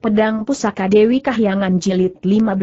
Pedang Pusaka Dewi Kahyangan Jilid 15.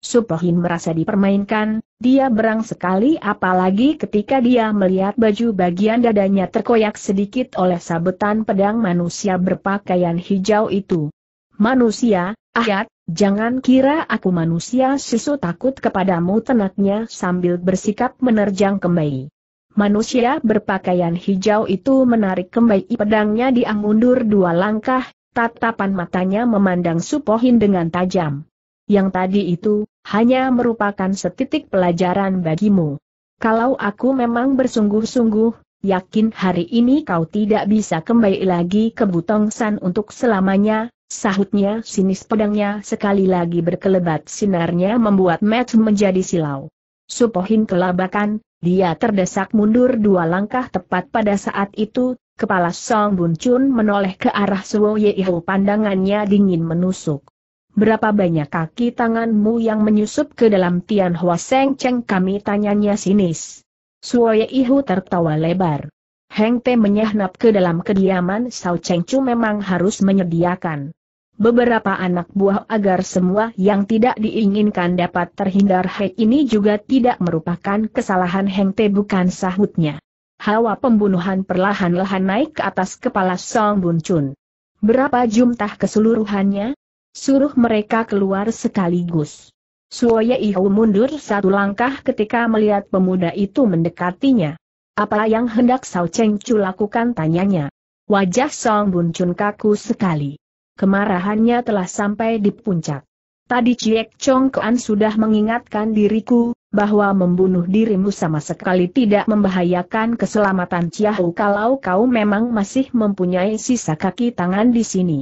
Supohin merasa dipermainkan, dia berang sekali apalagi ketika dia melihat baju bagian dadanya terkoyak sedikit oleh sabetan pedang manusia berpakaian hijau itu. Manusia, ayat, jangan kira aku manusia susu takut kepadamu tenaknya sambil bersikap menerjang kembali. Manusia berpakaian hijau itu menarik kembali pedangnya dia mundur dua langkah, Tatapan matanya memandang Supohin dengan tajam. Yang tadi itu, hanya merupakan setitik pelajaran bagimu. Kalau aku memang bersungguh-sungguh, yakin hari ini kau tidak bisa kembali lagi ke Butongsan untuk selamanya, sahutnya sinis pedangnya sekali lagi berkelebat sinarnya membuat Matt menjadi silau. Supohin kelabakan, dia terdesak mundur dua langkah tepat pada saat itu, Kepala Song Bun Chun menoleh ke arah Suo Yeho pandangannya dingin menusuk. Berapa banyak kaki tanganmu yang menyusup ke dalam Tian Hua Seng Cheng kami tanyanya sinis. Suo Yeho tertawa lebar. Heng Te menyahnap ke dalam kediaman Sao Cheng Chu memang harus menyediakan beberapa anak buah agar semua yang tidak diinginkan dapat terhindar. Hei ini juga tidak merupakan kesalahan Heng Te bukan sahutnya. Hawa pembunuhan perlahan-lahan naik ke atas kepala Song Bun Chun. Berapa jumlah keseluruhannya? Suruh mereka keluar sekaligus. Suoye Ihu mundur satu langkah ketika melihat pemuda itu mendekatinya. Apa yang hendak Sao Cheng Chu lakukan tanyanya. Wajah Song Bun Chun kaku sekali. Kemarahannya telah sampai di puncak. Tadi Ciek Chong Kuan sudah mengingatkan diriku, bahwa membunuh dirimu sama sekali tidak membahayakan keselamatan Ciahu kalau kau memang masih mempunyai sisa kaki tangan di sini.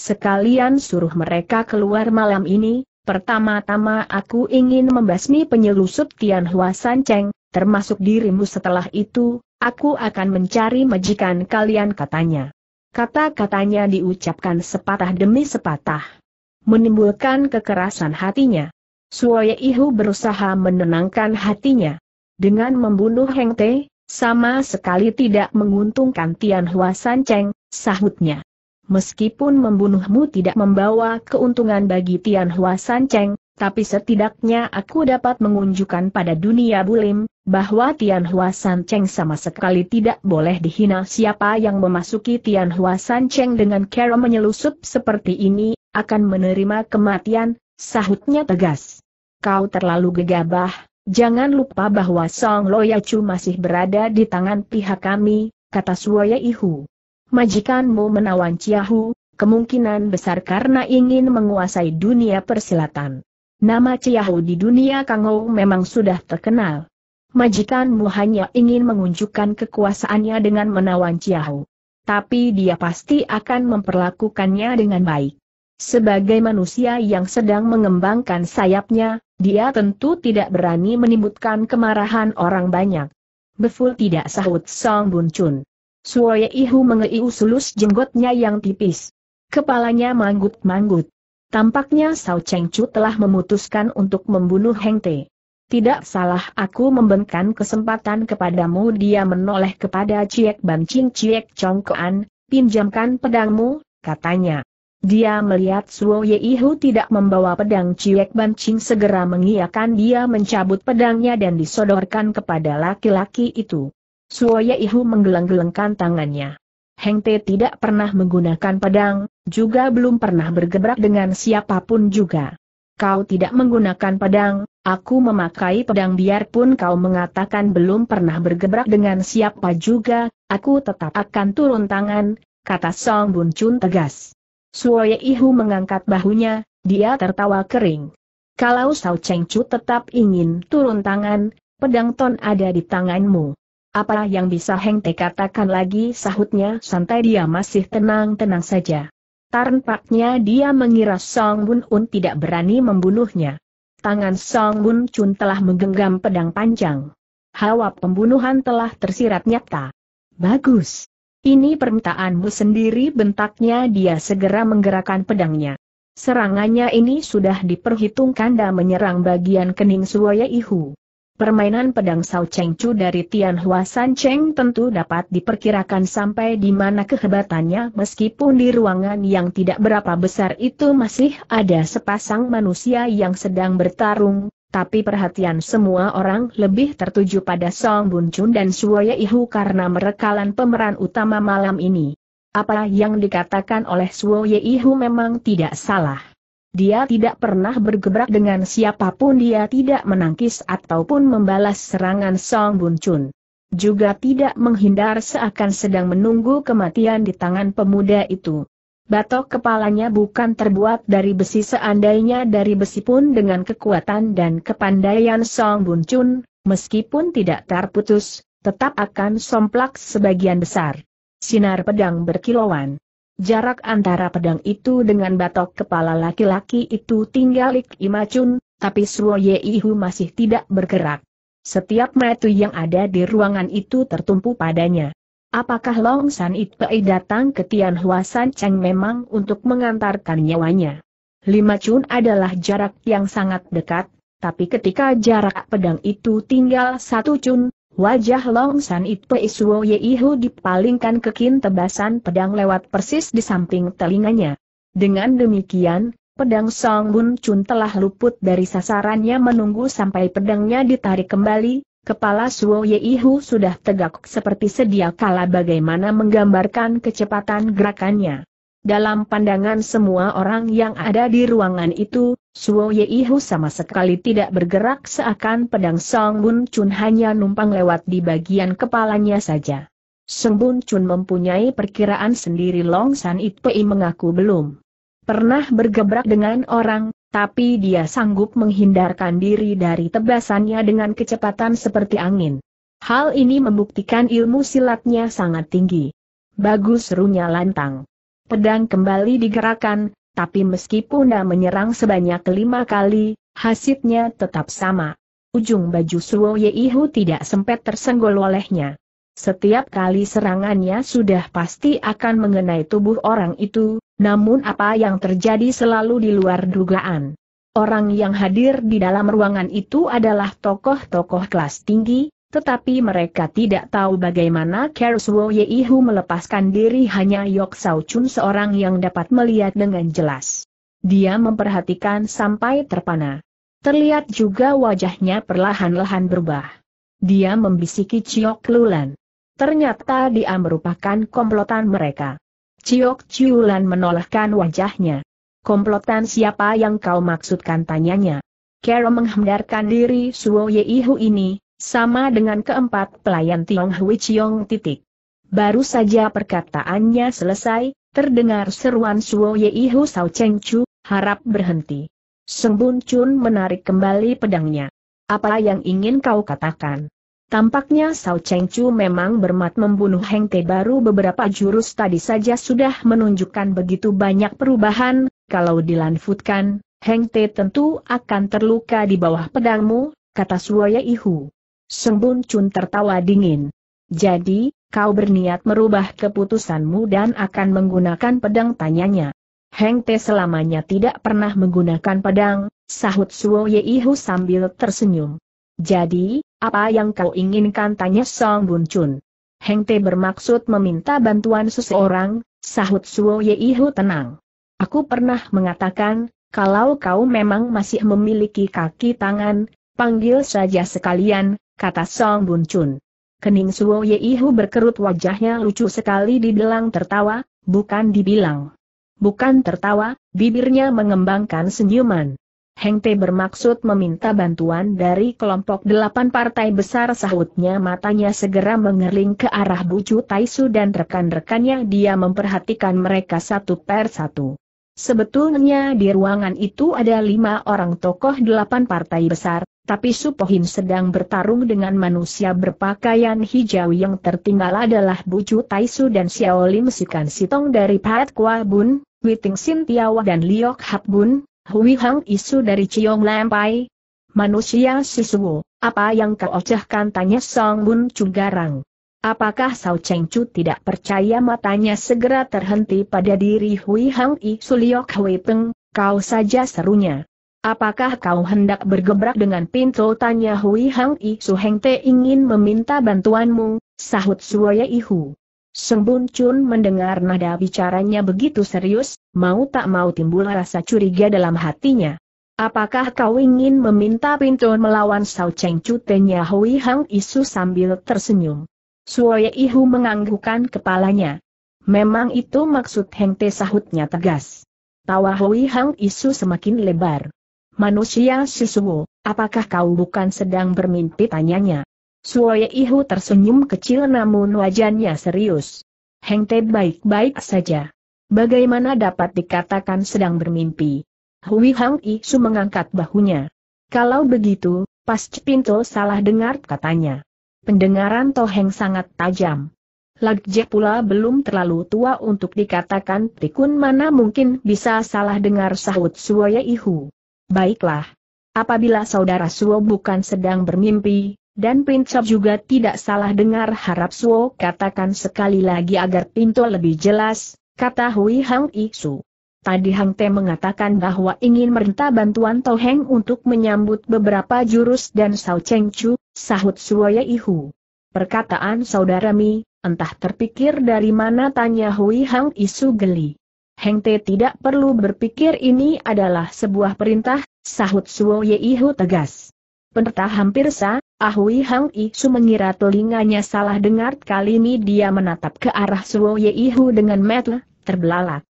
Sekalian suruh mereka keluar malam ini, pertama-tama aku ingin membasmi penyelusup Tian Hua San Cheng, termasuk dirimu setelah itu, aku akan mencari majikan kalian katanya. Kata-katanya diucapkan sepatah demi sepatah menimbulkan kekerasan hatinya. Suoye Ihu berusaha menenangkan hatinya. Dengan membunuh Heng Te, sama sekali tidak menguntungkan Tian Hua San Cheng, sahutnya. Meskipun membunuhmu tidak membawa keuntungan bagi Tian Hua San Cheng, tapi setidaknya aku dapat mengunjukkan pada dunia bulim, bahwa Tian Hua San Cheng sama sekali tidak boleh dihina siapa yang memasuki Tian Hua San Cheng dengan cara menyelusup seperti ini, akan menerima kematian, sahutnya tegas. Kau terlalu gegabah, jangan lupa bahwa Song Loyacu masih berada di tangan pihak kami, kata Suoya Ihu. Majikanmu menawan Ciahu, kemungkinan besar karena ingin menguasai dunia persilatan. Nama Ciahu di dunia Kangou memang sudah terkenal. Majikanmu hanya ingin menunjukkan kekuasaannya dengan menawan Ciahu. Tapi dia pasti akan memperlakukannya dengan baik. Sebagai manusia yang sedang mengembangkan sayapnya, dia tentu tidak berani menimbulkan kemarahan orang banyak. Beful tidak sahut Song Bun Chun. Suoye Ihu mengeiu sulus jenggotnya yang tipis. Kepalanya manggut-manggut. Tampaknya Sao Cheng Chu telah memutuskan untuk membunuh Heng Te. Tidak salah aku memberikan kesempatan kepadamu dia menoleh kepada Ciek Ban Ching Ciek Koan, pinjamkan pedangmu, katanya. Dia melihat Suo Yehu tidak membawa pedang Ciek Ching segera mengiakan dia mencabut pedangnya dan disodorkan kepada laki-laki itu. Suo Yehu menggeleng-gelengkan tangannya. Heng Te tidak pernah menggunakan pedang, juga belum pernah bergebrak dengan siapapun juga. Kau tidak menggunakan pedang, aku memakai pedang biarpun kau mengatakan belum pernah bergebrak dengan siapa juga, aku tetap akan turun tangan, kata Song Bun Chun tegas. Suoye Ihu mengangkat bahunya, dia tertawa kering. Kalau Sao Cheng Chu tetap ingin turun tangan, pedang ton ada di tanganmu. Apa yang bisa Heng Te katakan lagi sahutnya santai dia masih tenang-tenang saja. Tampaknya dia mengira Song Bun Un tidak berani membunuhnya. Tangan Song Bun Chun telah menggenggam pedang panjang. Hawa pembunuhan telah tersirat nyata. Bagus. Ini permintaanmu sendiri bentaknya dia segera menggerakkan pedangnya. Serangannya ini sudah diperhitungkan dan menyerang bagian kening Suoya Ihu. Permainan pedang Sao Cheng Chu dari Tian Hua San Cheng tentu dapat diperkirakan sampai di mana kehebatannya meskipun di ruangan yang tidak berapa besar itu masih ada sepasang manusia yang sedang bertarung, tapi perhatian semua orang lebih tertuju pada Song Bun Chun dan Suoye Ihu karena merekalan pemeran utama malam ini. Apa yang dikatakan oleh Suoye Ihu memang tidak salah. Dia tidak pernah bergebrak dengan siapapun dia tidak menangkis ataupun membalas serangan Song Bun Chun juga tidak menghindar seakan sedang menunggu kematian di tangan pemuda itu. Batok kepalanya bukan terbuat dari besi seandainya dari besi pun dengan kekuatan dan kepandaian Song Bun Chun, meskipun tidak terputus, tetap akan somplak sebagian besar. Sinar pedang berkilauan. Jarak antara pedang itu dengan batok kepala laki-laki itu tinggal Ima Imacun, tapi Suo Ihu masih tidak bergerak. Setiap metu yang ada di ruangan itu tertumpu padanya. Apakah Long San Itpei datang ke Tian Hua San Cheng memang untuk mengantarkan nyawanya? Lima Chun adalah jarak yang sangat dekat, tapi ketika jarak pedang itu tinggal satu Chun, wajah Long San Itpei Suo Yeihu dipalingkan ke kin tebasan pedang lewat persis di samping telinganya. Dengan demikian, Pedang Song Bun Chun telah luput dari sasarannya menunggu sampai pedangnya ditarik kembali, Kepala Suo Yeihu sudah tegak seperti sedia kala bagaimana menggambarkan kecepatan gerakannya. Dalam pandangan semua orang yang ada di ruangan itu, Suo Yeihu sama sekali tidak bergerak seakan pedang Song Bun Chun hanya numpang lewat di bagian kepalanya saja. Song Bun Chun mempunyai perkiraan sendiri Long San Itpei mengaku belum pernah bergebrak dengan orang, tapi dia sanggup menghindarkan diri dari tebasannya dengan kecepatan seperti angin. Hal ini membuktikan ilmu silatnya sangat tinggi. Bagus serunya lantang. Pedang kembali digerakkan, tapi meskipun dia menyerang sebanyak lima kali, hasilnya tetap sama. Ujung baju Suo Yeihu tidak sempat tersenggol olehnya. Setiap kali serangannya sudah pasti akan mengenai tubuh orang itu, namun apa yang terjadi selalu di luar dugaan. Orang yang hadir di dalam ruangan itu adalah tokoh-tokoh kelas tinggi, tetapi mereka tidak tahu bagaimana Kerswo Yeihu melepaskan diri hanya Yok Sao Chun seorang yang dapat melihat dengan jelas. Dia memperhatikan sampai terpana. Terlihat juga wajahnya perlahan-lahan berubah. Dia membisiki Chiok Lulan. Ternyata dia merupakan komplotan mereka. Ciok Ciulan menolakkan wajahnya. Komplotan siapa yang kau maksudkan tanyanya? Kero menghendarkan diri Suo Yeihu ini, sama dengan keempat pelayan Tiong Hui Chiong titik. Baru saja perkataannya selesai, terdengar seruan Suo Yeihu Sao Cheng Chu, harap berhenti. Sembun Chun menarik kembali pedangnya. Apa yang ingin kau katakan? Tampaknya Sao Cheng Chu memang bermat membunuh Heng Te baru beberapa jurus tadi saja sudah menunjukkan begitu banyak perubahan, kalau dilanfutkan, Heng Te tentu akan terluka di bawah pedangmu, kata Suoya Ihu. Bun Chun tertawa dingin. Jadi, kau berniat merubah keputusanmu dan akan menggunakan pedang tanyanya. Heng Te selamanya tidak pernah menggunakan pedang, sahut Suoye Ihu sambil tersenyum. Jadi, apa yang kau inginkan tanya Song Bun Chun. Heng Te bermaksud meminta bantuan seseorang, sahut Suo Yeihu tenang. Aku pernah mengatakan, kalau kau memang masih memiliki kaki tangan, panggil saja sekalian, kata Song Bun Chun. Kening Suo Yeihu berkerut wajahnya lucu sekali dibilang tertawa, bukan dibilang. Bukan tertawa, bibirnya mengembangkan senyuman. Heng Te bermaksud meminta bantuan dari kelompok delapan partai besar sahutnya matanya segera mengerling ke arah Bucu Taisu dan rekan-rekannya dia memperhatikan mereka satu per satu. Sebetulnya di ruangan itu ada lima orang tokoh delapan partai besar, tapi Supohim sedang bertarung dengan manusia berpakaian hijau yang tertinggal adalah Bucu Taisu dan Xiao Li Sikan Sitong dari Pat Kwa Bun, Witing Sintiawa dan Liok Hap Bun, Hui Hang Isu dari Chiong Lampai? Manusia Sisuwo, apa yang kau ocehkan tanya Song Bun Cugarang. Apakah Sao Cheng Chu tidak percaya matanya segera terhenti pada diri Hui Hang I Liok Hui Peng, kau saja serunya. Apakah kau hendak bergebrak dengan pintu tanya Hui Hang I Heng Te ingin meminta bantuanmu, sahut Suoye Ihu. Bun Chun mendengar nada bicaranya begitu serius, mau tak mau timbul rasa curiga dalam hatinya. Apakah kau ingin meminta pintu melawan Sao Cheng Chu Tenya Hui Hang Isu sambil tersenyum. Suoye Ihu menganggukkan kepalanya. Memang itu maksud Heng Te sahutnya tegas. Tawa Hui Hang Isu semakin lebar. Manusia Sisuo, apakah kau bukan sedang bermimpi tanyanya? Suoye Ihu tersenyum kecil namun wajahnya serius. Heng Te baik-baik saja. Bagaimana dapat dikatakan sedang bermimpi? Hui Hang Isu mengangkat bahunya. Kalau begitu, pas Cipinto salah dengar katanya. Pendengaran Toheng sangat tajam. Lagjek pula belum terlalu tua untuk dikatakan pikun mana mungkin bisa salah dengar sahut Suoye Ihu. Baiklah. Apabila saudara Suo bukan sedang bermimpi, dan Princop juga tidak salah dengar harap Suo katakan sekali lagi agar pintu lebih jelas, kata Hui Hang Iksu. Tadi Hang Te mengatakan bahwa ingin merinta bantuan Toheng untuk menyambut beberapa jurus dan Sao Cheng Chu, sahut Suoya Ihu. Perkataan saudara Mi, entah terpikir dari mana tanya Hui Hang Isu geli. Heng Te tidak perlu berpikir ini adalah sebuah perintah, sahut Suoya Ihu tegas. Pendeta hampir sa, Ahui ah Hang Isu mengira telinganya salah dengar kali ini dia menatap ke arah Suo Yeihu dengan metel, terbelalak.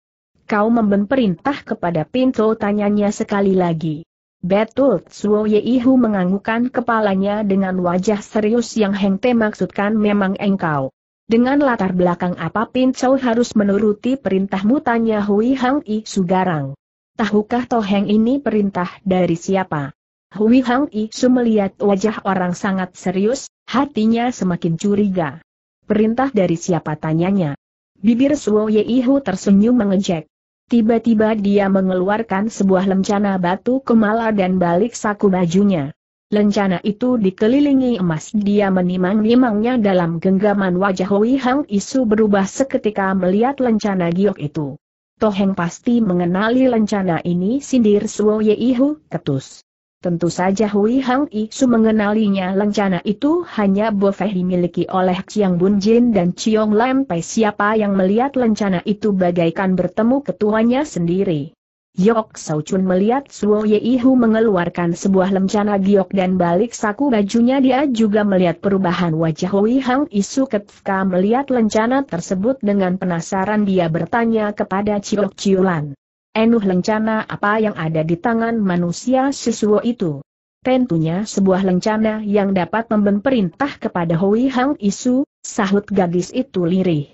Kau memben perintah kepada pintu tanyanya sekali lagi. Betul Suo Yeihu menganggukkan kepalanya dengan wajah serius yang Heng Te maksudkan memang engkau. Dengan latar belakang apa Pinto harus menuruti perintahmu tanya Hui Hang Isu garang. Tahukah Toheng ini perintah dari siapa? Hui Hang Isu melihat wajah orang sangat serius, hatinya semakin curiga. Perintah dari siapa tanyanya? Bibir Suo Ihu tersenyum mengejek. Tiba-tiba dia mengeluarkan sebuah lencana batu kemala dan balik saku bajunya. Lencana itu dikelilingi emas dia menimang-nimangnya dalam genggaman wajah Hui Hang Isu berubah seketika melihat lencana giok itu. Toheng pasti mengenali lencana ini sindir Suo Ihu, ketus. Tentu saja Hui Hang Isu mengenalinya lencana itu hanya boleh dimiliki oleh Chiang Bun Jin dan Chiong Lam Pai siapa yang melihat lencana itu bagaikan bertemu ketuanya sendiri. Yok Sao Chun melihat Suo Ihu mengeluarkan sebuah lencana giok dan balik saku bajunya dia juga melihat perubahan wajah Hui Hang Isu ketika melihat lencana tersebut dengan penasaran dia bertanya kepada Chiok Chiulan. Enuh lencana apa yang ada di tangan manusia sesuo itu. Tentunya sebuah lencana yang dapat memberi perintah kepada Hui Hang Isu, sahut gadis itu lirih.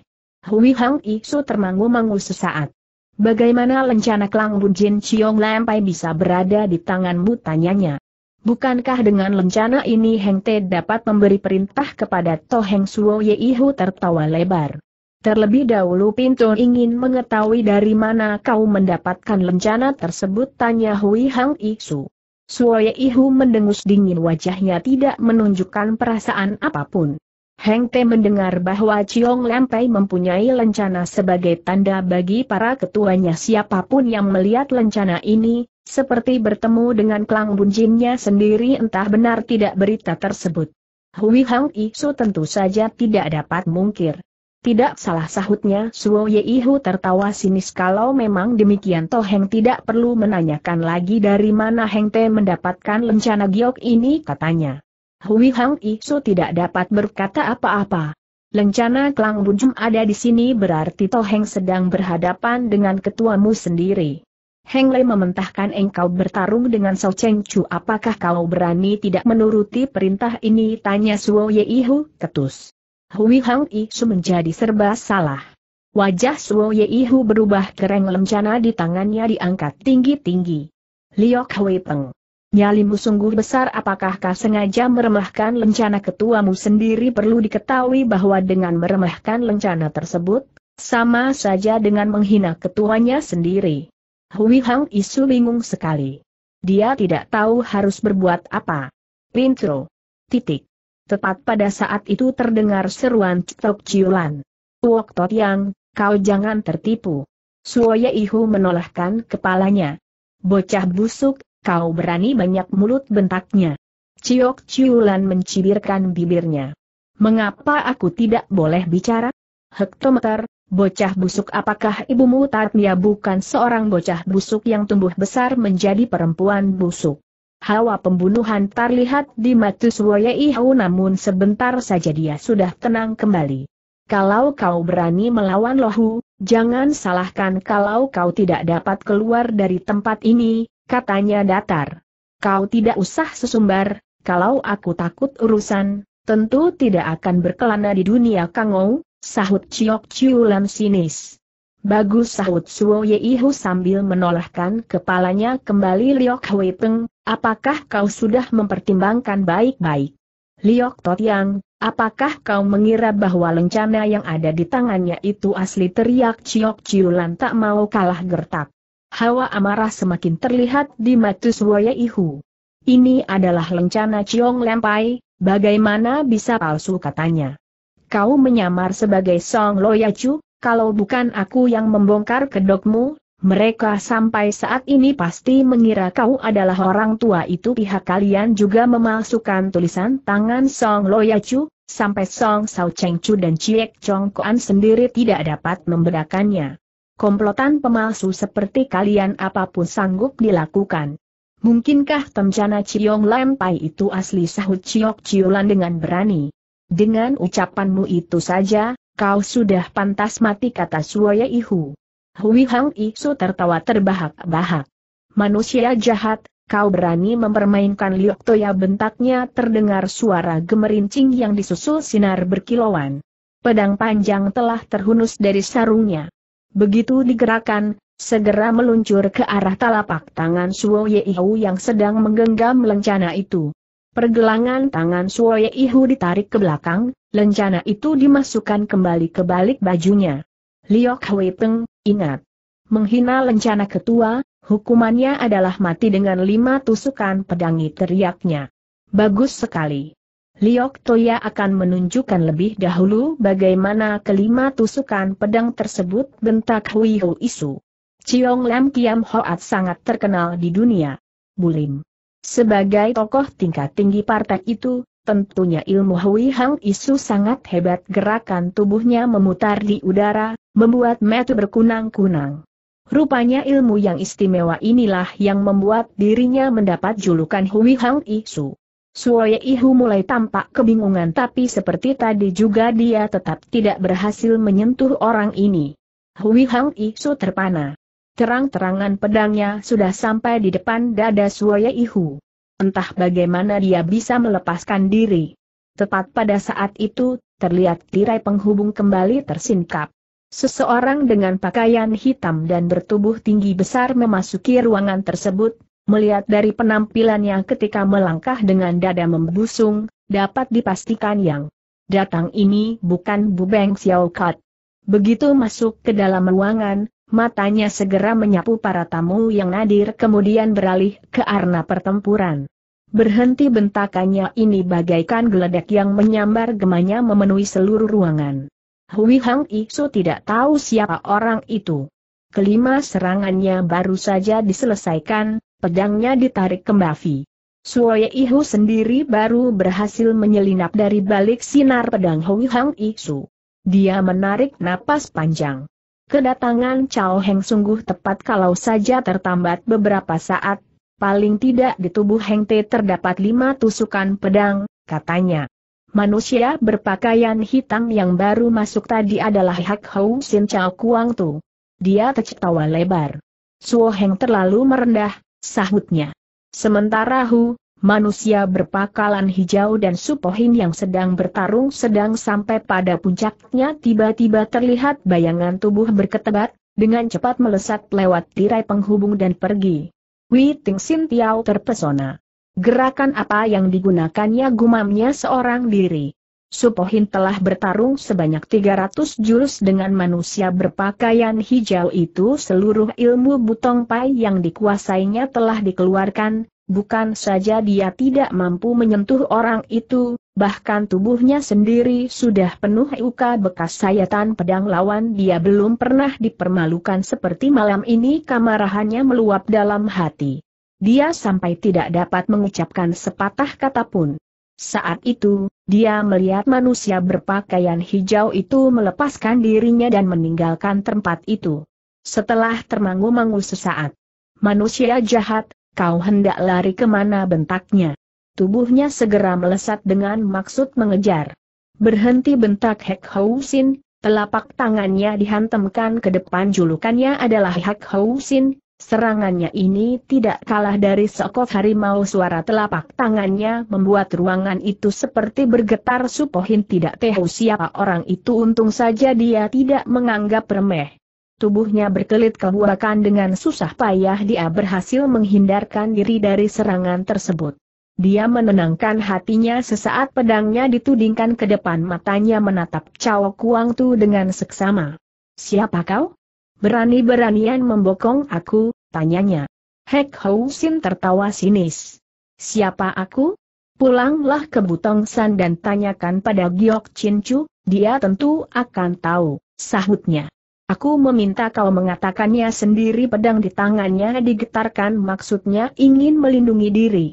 Hui Hang Isu termangu-mangu sesaat. Bagaimana lencana Klang Jin Chiong Lampai bisa berada di tanganmu tanyanya. Bukankah dengan lencana ini Heng Te dapat memberi perintah kepada Toh Heng Suo Yeihu tertawa lebar. Terlebih dahulu Pinto ingin mengetahui dari mana kau mendapatkan lencana tersebut tanya Hui Hang Iksu. Suoye Ihu mendengus dingin wajahnya tidak menunjukkan perasaan apapun. Heng Te mendengar bahwa Chiong Lempei mempunyai lencana sebagai tanda bagi para ketuanya siapapun yang melihat lencana ini, seperti bertemu dengan Klang Bunjinnya sendiri entah benar tidak berita tersebut. Hui Hang Iksu tentu saja tidak dapat mungkir. Tidak salah sahutnya Suo Yeihu tertawa sinis kalau memang demikian Toh Heng tidak perlu menanyakan lagi dari mana Heng Te mendapatkan lencana giok ini katanya. Hui Hang Isu tidak dapat berkata apa-apa. Lencana Klang Bujum ada di sini berarti Toh Heng sedang berhadapan dengan ketuamu sendiri. Heng Le mementahkan engkau bertarung dengan Sao Cheng Chu apakah kau berani tidak menuruti perintah ini tanya Suo Yeihu ketus. Hui Hang Isu menjadi serba salah. Wajah Suo Hu berubah kereng lencana di tangannya diangkat tinggi-tinggi. Liok Hui Peng. Nyalimu sungguh besar apakah kau sengaja meremehkan lencana ketuamu sendiri perlu diketahui bahwa dengan meremehkan lencana tersebut, sama saja dengan menghina ketuanya sendiri. Hui Hang Isu bingung sekali. Dia tidak tahu harus berbuat apa. Pintu. Titik. Tepat pada saat itu terdengar seruan Tok Ciulan. Wok Tot Yang, kau jangan tertipu. Suoya Ihu menolakkan kepalanya. Bocah busuk, kau berani banyak mulut bentaknya. Ciok Ciulan mencibirkan bibirnya. Mengapa aku tidak boleh bicara? Hektometer, bocah busuk apakah ibumu Tarnia bukan seorang bocah busuk yang tumbuh besar menjadi perempuan busuk? Hawa pembunuhan terlihat di Matuswoye Ihu namun sebentar saja dia sudah tenang kembali. Kalau kau berani melawan Lohu, jangan salahkan kalau kau tidak dapat keluar dari tempat ini, katanya datar. Kau tidak usah sesumbar, kalau aku takut urusan, tentu tidak akan berkelana di dunia kangou, sahut Chiok Ciulan sinis. Bagus sahut Suo Yeihu sambil menolakkan kepalanya kembali Liok Hui Peng, apakah kau sudah mempertimbangkan baik-baik? Liok Tot Yang, apakah kau mengira bahwa lencana yang ada di tangannya itu asli teriak Ciok Ciulan tak mau kalah gertak? Hawa amarah semakin terlihat di mata Suo Yeihu. Ini adalah lencana Ciong Lempai, bagaimana bisa palsu katanya? Kau menyamar sebagai Song Loyacu, kalau bukan aku yang membongkar kedokmu, mereka sampai saat ini pasti mengira kau adalah orang tua itu pihak kalian juga memalsukan tulisan tangan Song Loyacu, sampai Song Sao Cheng Chu dan Chiek Chong Koan sendiri tidak dapat membedakannya. Komplotan pemalsu seperti kalian apapun sanggup dilakukan. Mungkinkah tencana Chiong Lam Pai itu asli sahut Ciok Ciulan dengan berani? Dengan ucapanmu itu saja, kau sudah pantas mati kata Suoya Ihu. Hui Hang Isu tertawa terbahak-bahak. Manusia jahat, kau berani mempermainkan Liok Toya bentaknya terdengar suara gemerincing yang disusul sinar berkilauan. Pedang panjang telah terhunus dari sarungnya. Begitu digerakkan, segera meluncur ke arah telapak tangan Suo Ihu yang sedang menggenggam lencana itu. Pergelangan tangan Suoye Ihu ditarik ke belakang, lencana itu dimasukkan kembali ke balik bajunya. Liok Hwe Peng, ingat. Menghina lencana ketua, hukumannya adalah mati dengan lima tusukan pedangi teriaknya. Bagus sekali. Liok Toya akan menunjukkan lebih dahulu bagaimana kelima tusukan pedang tersebut bentak Hui Hu Isu. Ciong Lam Kiam Hoat sangat terkenal di dunia. Bulim. Sebagai tokoh tingkat tinggi partai itu, tentunya ilmu Hui Hang Isu sangat hebat gerakan tubuhnya memutar di udara, membuat metu berkunang-kunang. Rupanya ilmu yang istimewa inilah yang membuat dirinya mendapat julukan Hui Hang Isu. Suoye Ihu mulai tampak kebingungan tapi seperti tadi juga dia tetap tidak berhasil menyentuh orang ini. Hui Hang Isu terpana. Terang-terangan pedangnya sudah sampai di depan dada Suoye Ihu. Entah bagaimana dia bisa melepaskan diri. Tepat pada saat itu, terlihat tirai penghubung kembali tersingkap. Seseorang dengan pakaian hitam dan bertubuh tinggi besar memasuki ruangan tersebut, Melihat dari penampilannya ketika melangkah dengan dada membusung, dapat dipastikan yang datang ini bukan Bubeng Xiaokat. Begitu masuk ke dalam ruangan, matanya segera menyapu para tamu yang hadir kemudian beralih ke arena pertempuran. Berhenti bentakannya ini bagaikan geledek yang menyambar gemanya memenuhi seluruh ruangan. Hui Hang Isu tidak tahu siapa orang itu. Kelima serangannya baru saja diselesaikan, pedangnya ditarik kembali. Suoye Ihu sendiri baru berhasil menyelinap dari balik sinar pedang Hui Hang Isu. Dia menarik napas panjang. Kedatangan Chao Heng sungguh tepat kalau saja tertambat beberapa saat, paling tidak di tubuh Heng Te terdapat lima tusukan pedang, katanya. Manusia berpakaian hitam yang baru masuk tadi adalah Hak Hou Sin Chao Kuang Tu. Dia tercetawa lebar. Suo Heng terlalu merendah, sahutnya. Sementara Hu, manusia berpakalan hijau dan supohin yang sedang bertarung sedang sampai pada puncaknya tiba-tiba terlihat bayangan tubuh berketebat, dengan cepat melesat lewat tirai penghubung dan pergi. Wei Ting Sin Tiao terpesona. Gerakan apa yang digunakannya gumamnya seorang diri. Supohin telah bertarung sebanyak 300 jurus dengan manusia berpakaian hijau itu seluruh ilmu butong pai yang dikuasainya telah dikeluarkan, Bukan saja dia tidak mampu menyentuh orang itu, bahkan tubuhnya sendiri sudah penuh luka bekas sayatan pedang lawan dia belum pernah dipermalukan seperti malam ini kamarahannya meluap dalam hati. Dia sampai tidak dapat mengucapkan sepatah kata pun. Saat itu, dia melihat manusia berpakaian hijau itu melepaskan dirinya dan meninggalkan tempat itu. Setelah termangu-mangu sesaat, manusia jahat, Kau hendak lari kemana bentaknya? Tubuhnya segera melesat dengan maksud mengejar. Berhenti bentak Hek Housin, telapak tangannya dihantamkan ke depan julukannya adalah Hek Housin, Serangannya ini tidak kalah dari sekot harimau suara telapak tangannya membuat ruangan itu seperti bergetar Supohin tidak tahu siapa orang itu untung saja dia tidak menganggap remeh. Tubuhnya berkelit kebuakan dengan susah payah dia berhasil menghindarkan diri dari serangan tersebut. Dia menenangkan hatinya sesaat pedangnya ditudingkan ke depan matanya menatap Cao Kuang Tu dengan seksama. Siapa kau? Berani-beranian membokong aku, tanyanya. Hek Hou Sin tertawa sinis. Siapa aku? Pulanglah ke Butong San dan tanyakan pada Giok Chin Chu, dia tentu akan tahu, sahutnya. Aku meminta kau mengatakannya sendiri pedang di tangannya digetarkan maksudnya ingin melindungi diri.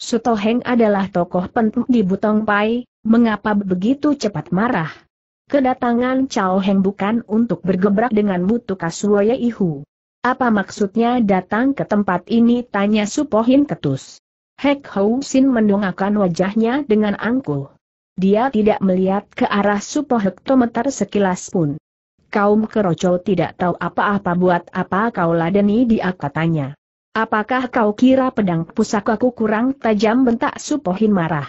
Sutoheng adalah tokoh penting di Butong Pai, mengapa begitu cepat marah? Kedatangan Chao Heng bukan untuk bergebrak dengan Mutu Kasuoya Ihu. Apa maksudnya datang ke tempat ini tanya Supohin ketus. Hek Hou Sin mendongakkan wajahnya dengan angkuh. Dia tidak melihat ke arah Supohektometer sekilas pun kaum kerocol tidak tahu apa-apa buat apa kau ladeni dia katanya. Apakah kau kira pedang pusakaku kurang tajam bentak Supohin marah.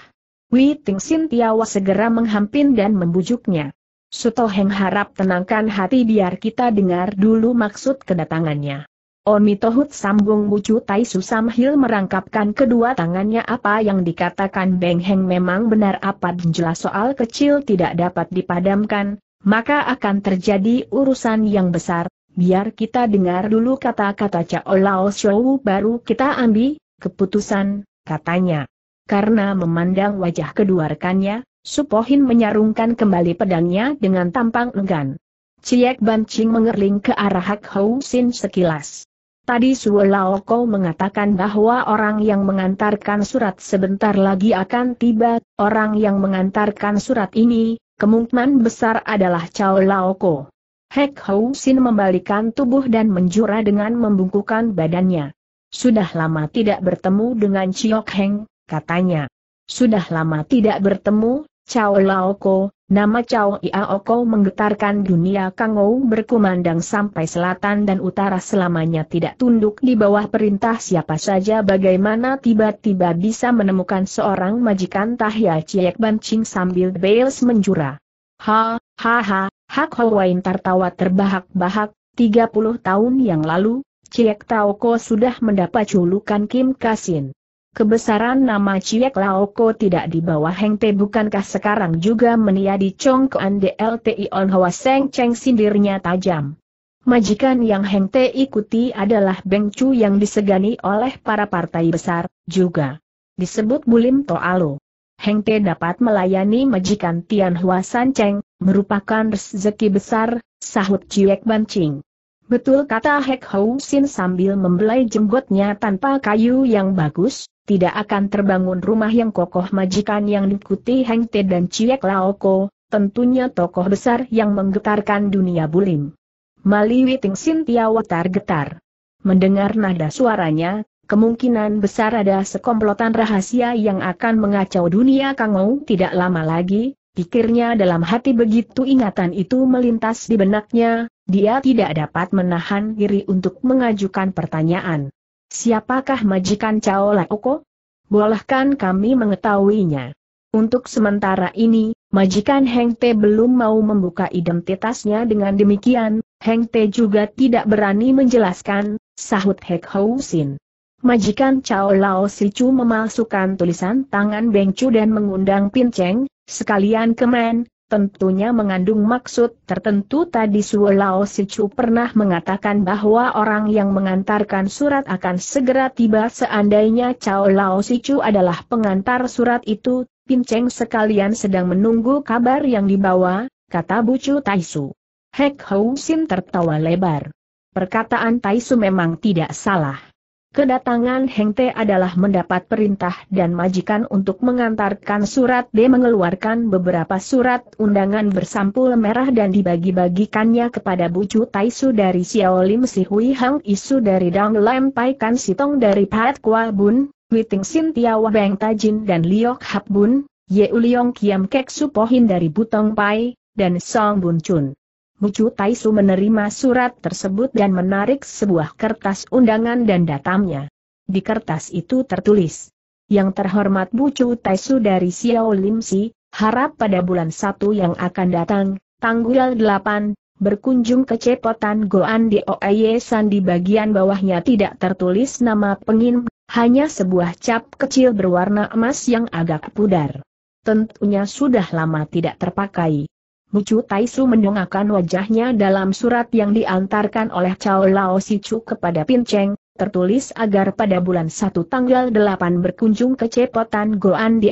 Wi Ting Sin Tiawa segera menghampin dan membujuknya. Sutoheng harap tenangkan hati biar kita dengar dulu maksud kedatangannya. Omitohut sambung bucu Tai hil merangkapkan kedua tangannya apa yang dikatakan Beng Heng memang benar apa jelas soal kecil tidak dapat dipadamkan, maka akan terjadi urusan yang besar, biar kita dengar dulu kata-kata Cao Lao Shou baru kita ambil keputusan, katanya. Karena memandang wajah kedua rekannya, Supohin menyarungkan kembali pedangnya dengan tampang enggan. Ciek Bancing mengerling ke arah Hak Hou Sin sekilas. Tadi Suo Lao Kou mengatakan bahwa orang yang mengantarkan surat sebentar lagi akan tiba, orang yang mengantarkan surat ini, kemungkinan besar adalah Chao Laoko. Hek Hou Sin membalikan tubuh dan menjura dengan membungkukan badannya. Sudah lama tidak bertemu dengan Chiok Heng, katanya. Sudah lama tidak bertemu, Chao Laoko, Nama Cao Iaoko menggetarkan dunia Kangou berkumandang sampai selatan dan utara selamanya tidak tunduk di bawah perintah siapa saja bagaimana tiba-tiba bisa menemukan seorang majikan Tahya Ciek Bancing sambil Bales menjura. Ha, ha ha, Hak Hawain tertawa terbahak-bahak, 30 tahun yang lalu, Ciek Taoko sudah mendapat julukan Kim Kasin. Kebesaran nama Ciek Laoko tidak di bawah Heng Te bukankah sekarang juga meniadi Kuan DLTI On Hwa Seng Cheng sindirnya tajam. Majikan yang Heng Te ikuti adalah Beng Chu yang disegani oleh para partai besar, juga disebut Bulim Toalo. Heng Te dapat melayani majikan Tian Hua San Cheng, merupakan rezeki besar, sahut Ciek Bancing. Betul kata Hek Hou Sin sambil membelai jenggotnya tanpa kayu yang bagus, tidak akan terbangun rumah yang kokoh majikan yang diikuti Heng Te dan Ciek Laoko, tentunya tokoh besar yang menggetarkan dunia bulim. Mali Witing Sintia Watar getar. Mendengar nada suaranya, kemungkinan besar ada sekomplotan rahasia yang akan mengacau dunia Kangou tidak lama lagi, pikirnya dalam hati begitu ingatan itu melintas di benaknya, dia tidak dapat menahan diri untuk mengajukan pertanyaan. Siapakah majikan Cao Laoko? Bolehkan kami mengetahuinya. Untuk sementara ini, majikan Heng Te belum mau membuka identitasnya dengan demikian, Heng Te juga tidak berani menjelaskan, sahut Hek Hou Sin. Majikan Cao Lao Chu memalsukan tulisan tangan Bengcu dan mengundang Pinceng, sekalian kemen, tentunya mengandung maksud tertentu tadi Suo Lao Sichu pernah mengatakan bahwa orang yang mengantarkan surat akan segera tiba seandainya Cao Lao Sichu adalah pengantar surat itu, Pinceng sekalian sedang menunggu kabar yang dibawa, kata Bucu Taisu. Hek Hou Sin tertawa lebar. Perkataan Taisu memang tidak salah. Kedatangan Heng Te adalah mendapat perintah dan majikan untuk mengantarkan surat D mengeluarkan beberapa surat undangan bersampul merah dan dibagi-bagikannya kepada Bucu Taisu dari Lim Si Hui Hang Isu dari Dang Lam Pai Kan Sitong dari Pat Kwa Bun, Witing Sin Tiawa Beng Tajin dan Liok Hap Bun, Ye Uliong Kiam Kek Su Pohin dari Butong Pai, dan Song Bun Chun. Mucu Taisu menerima surat tersebut dan menarik sebuah kertas undangan dan datangnya. Di kertas itu tertulis. Yang terhormat Mucu Taisu dari Xiao Si, harap pada bulan 1 yang akan datang, tanggal 8, berkunjung ke Cepotan Goan di Oye San di bagian bawahnya tidak tertulis nama pengin, hanya sebuah cap kecil berwarna emas yang agak pudar. Tentunya sudah lama tidak terpakai. Mucu Taisu mendongakkan wajahnya dalam surat yang diantarkan oleh Chao Lao Sichu kepada Pin Cheng. tertulis agar pada bulan 1 tanggal 8 berkunjung ke Cepotan Goan di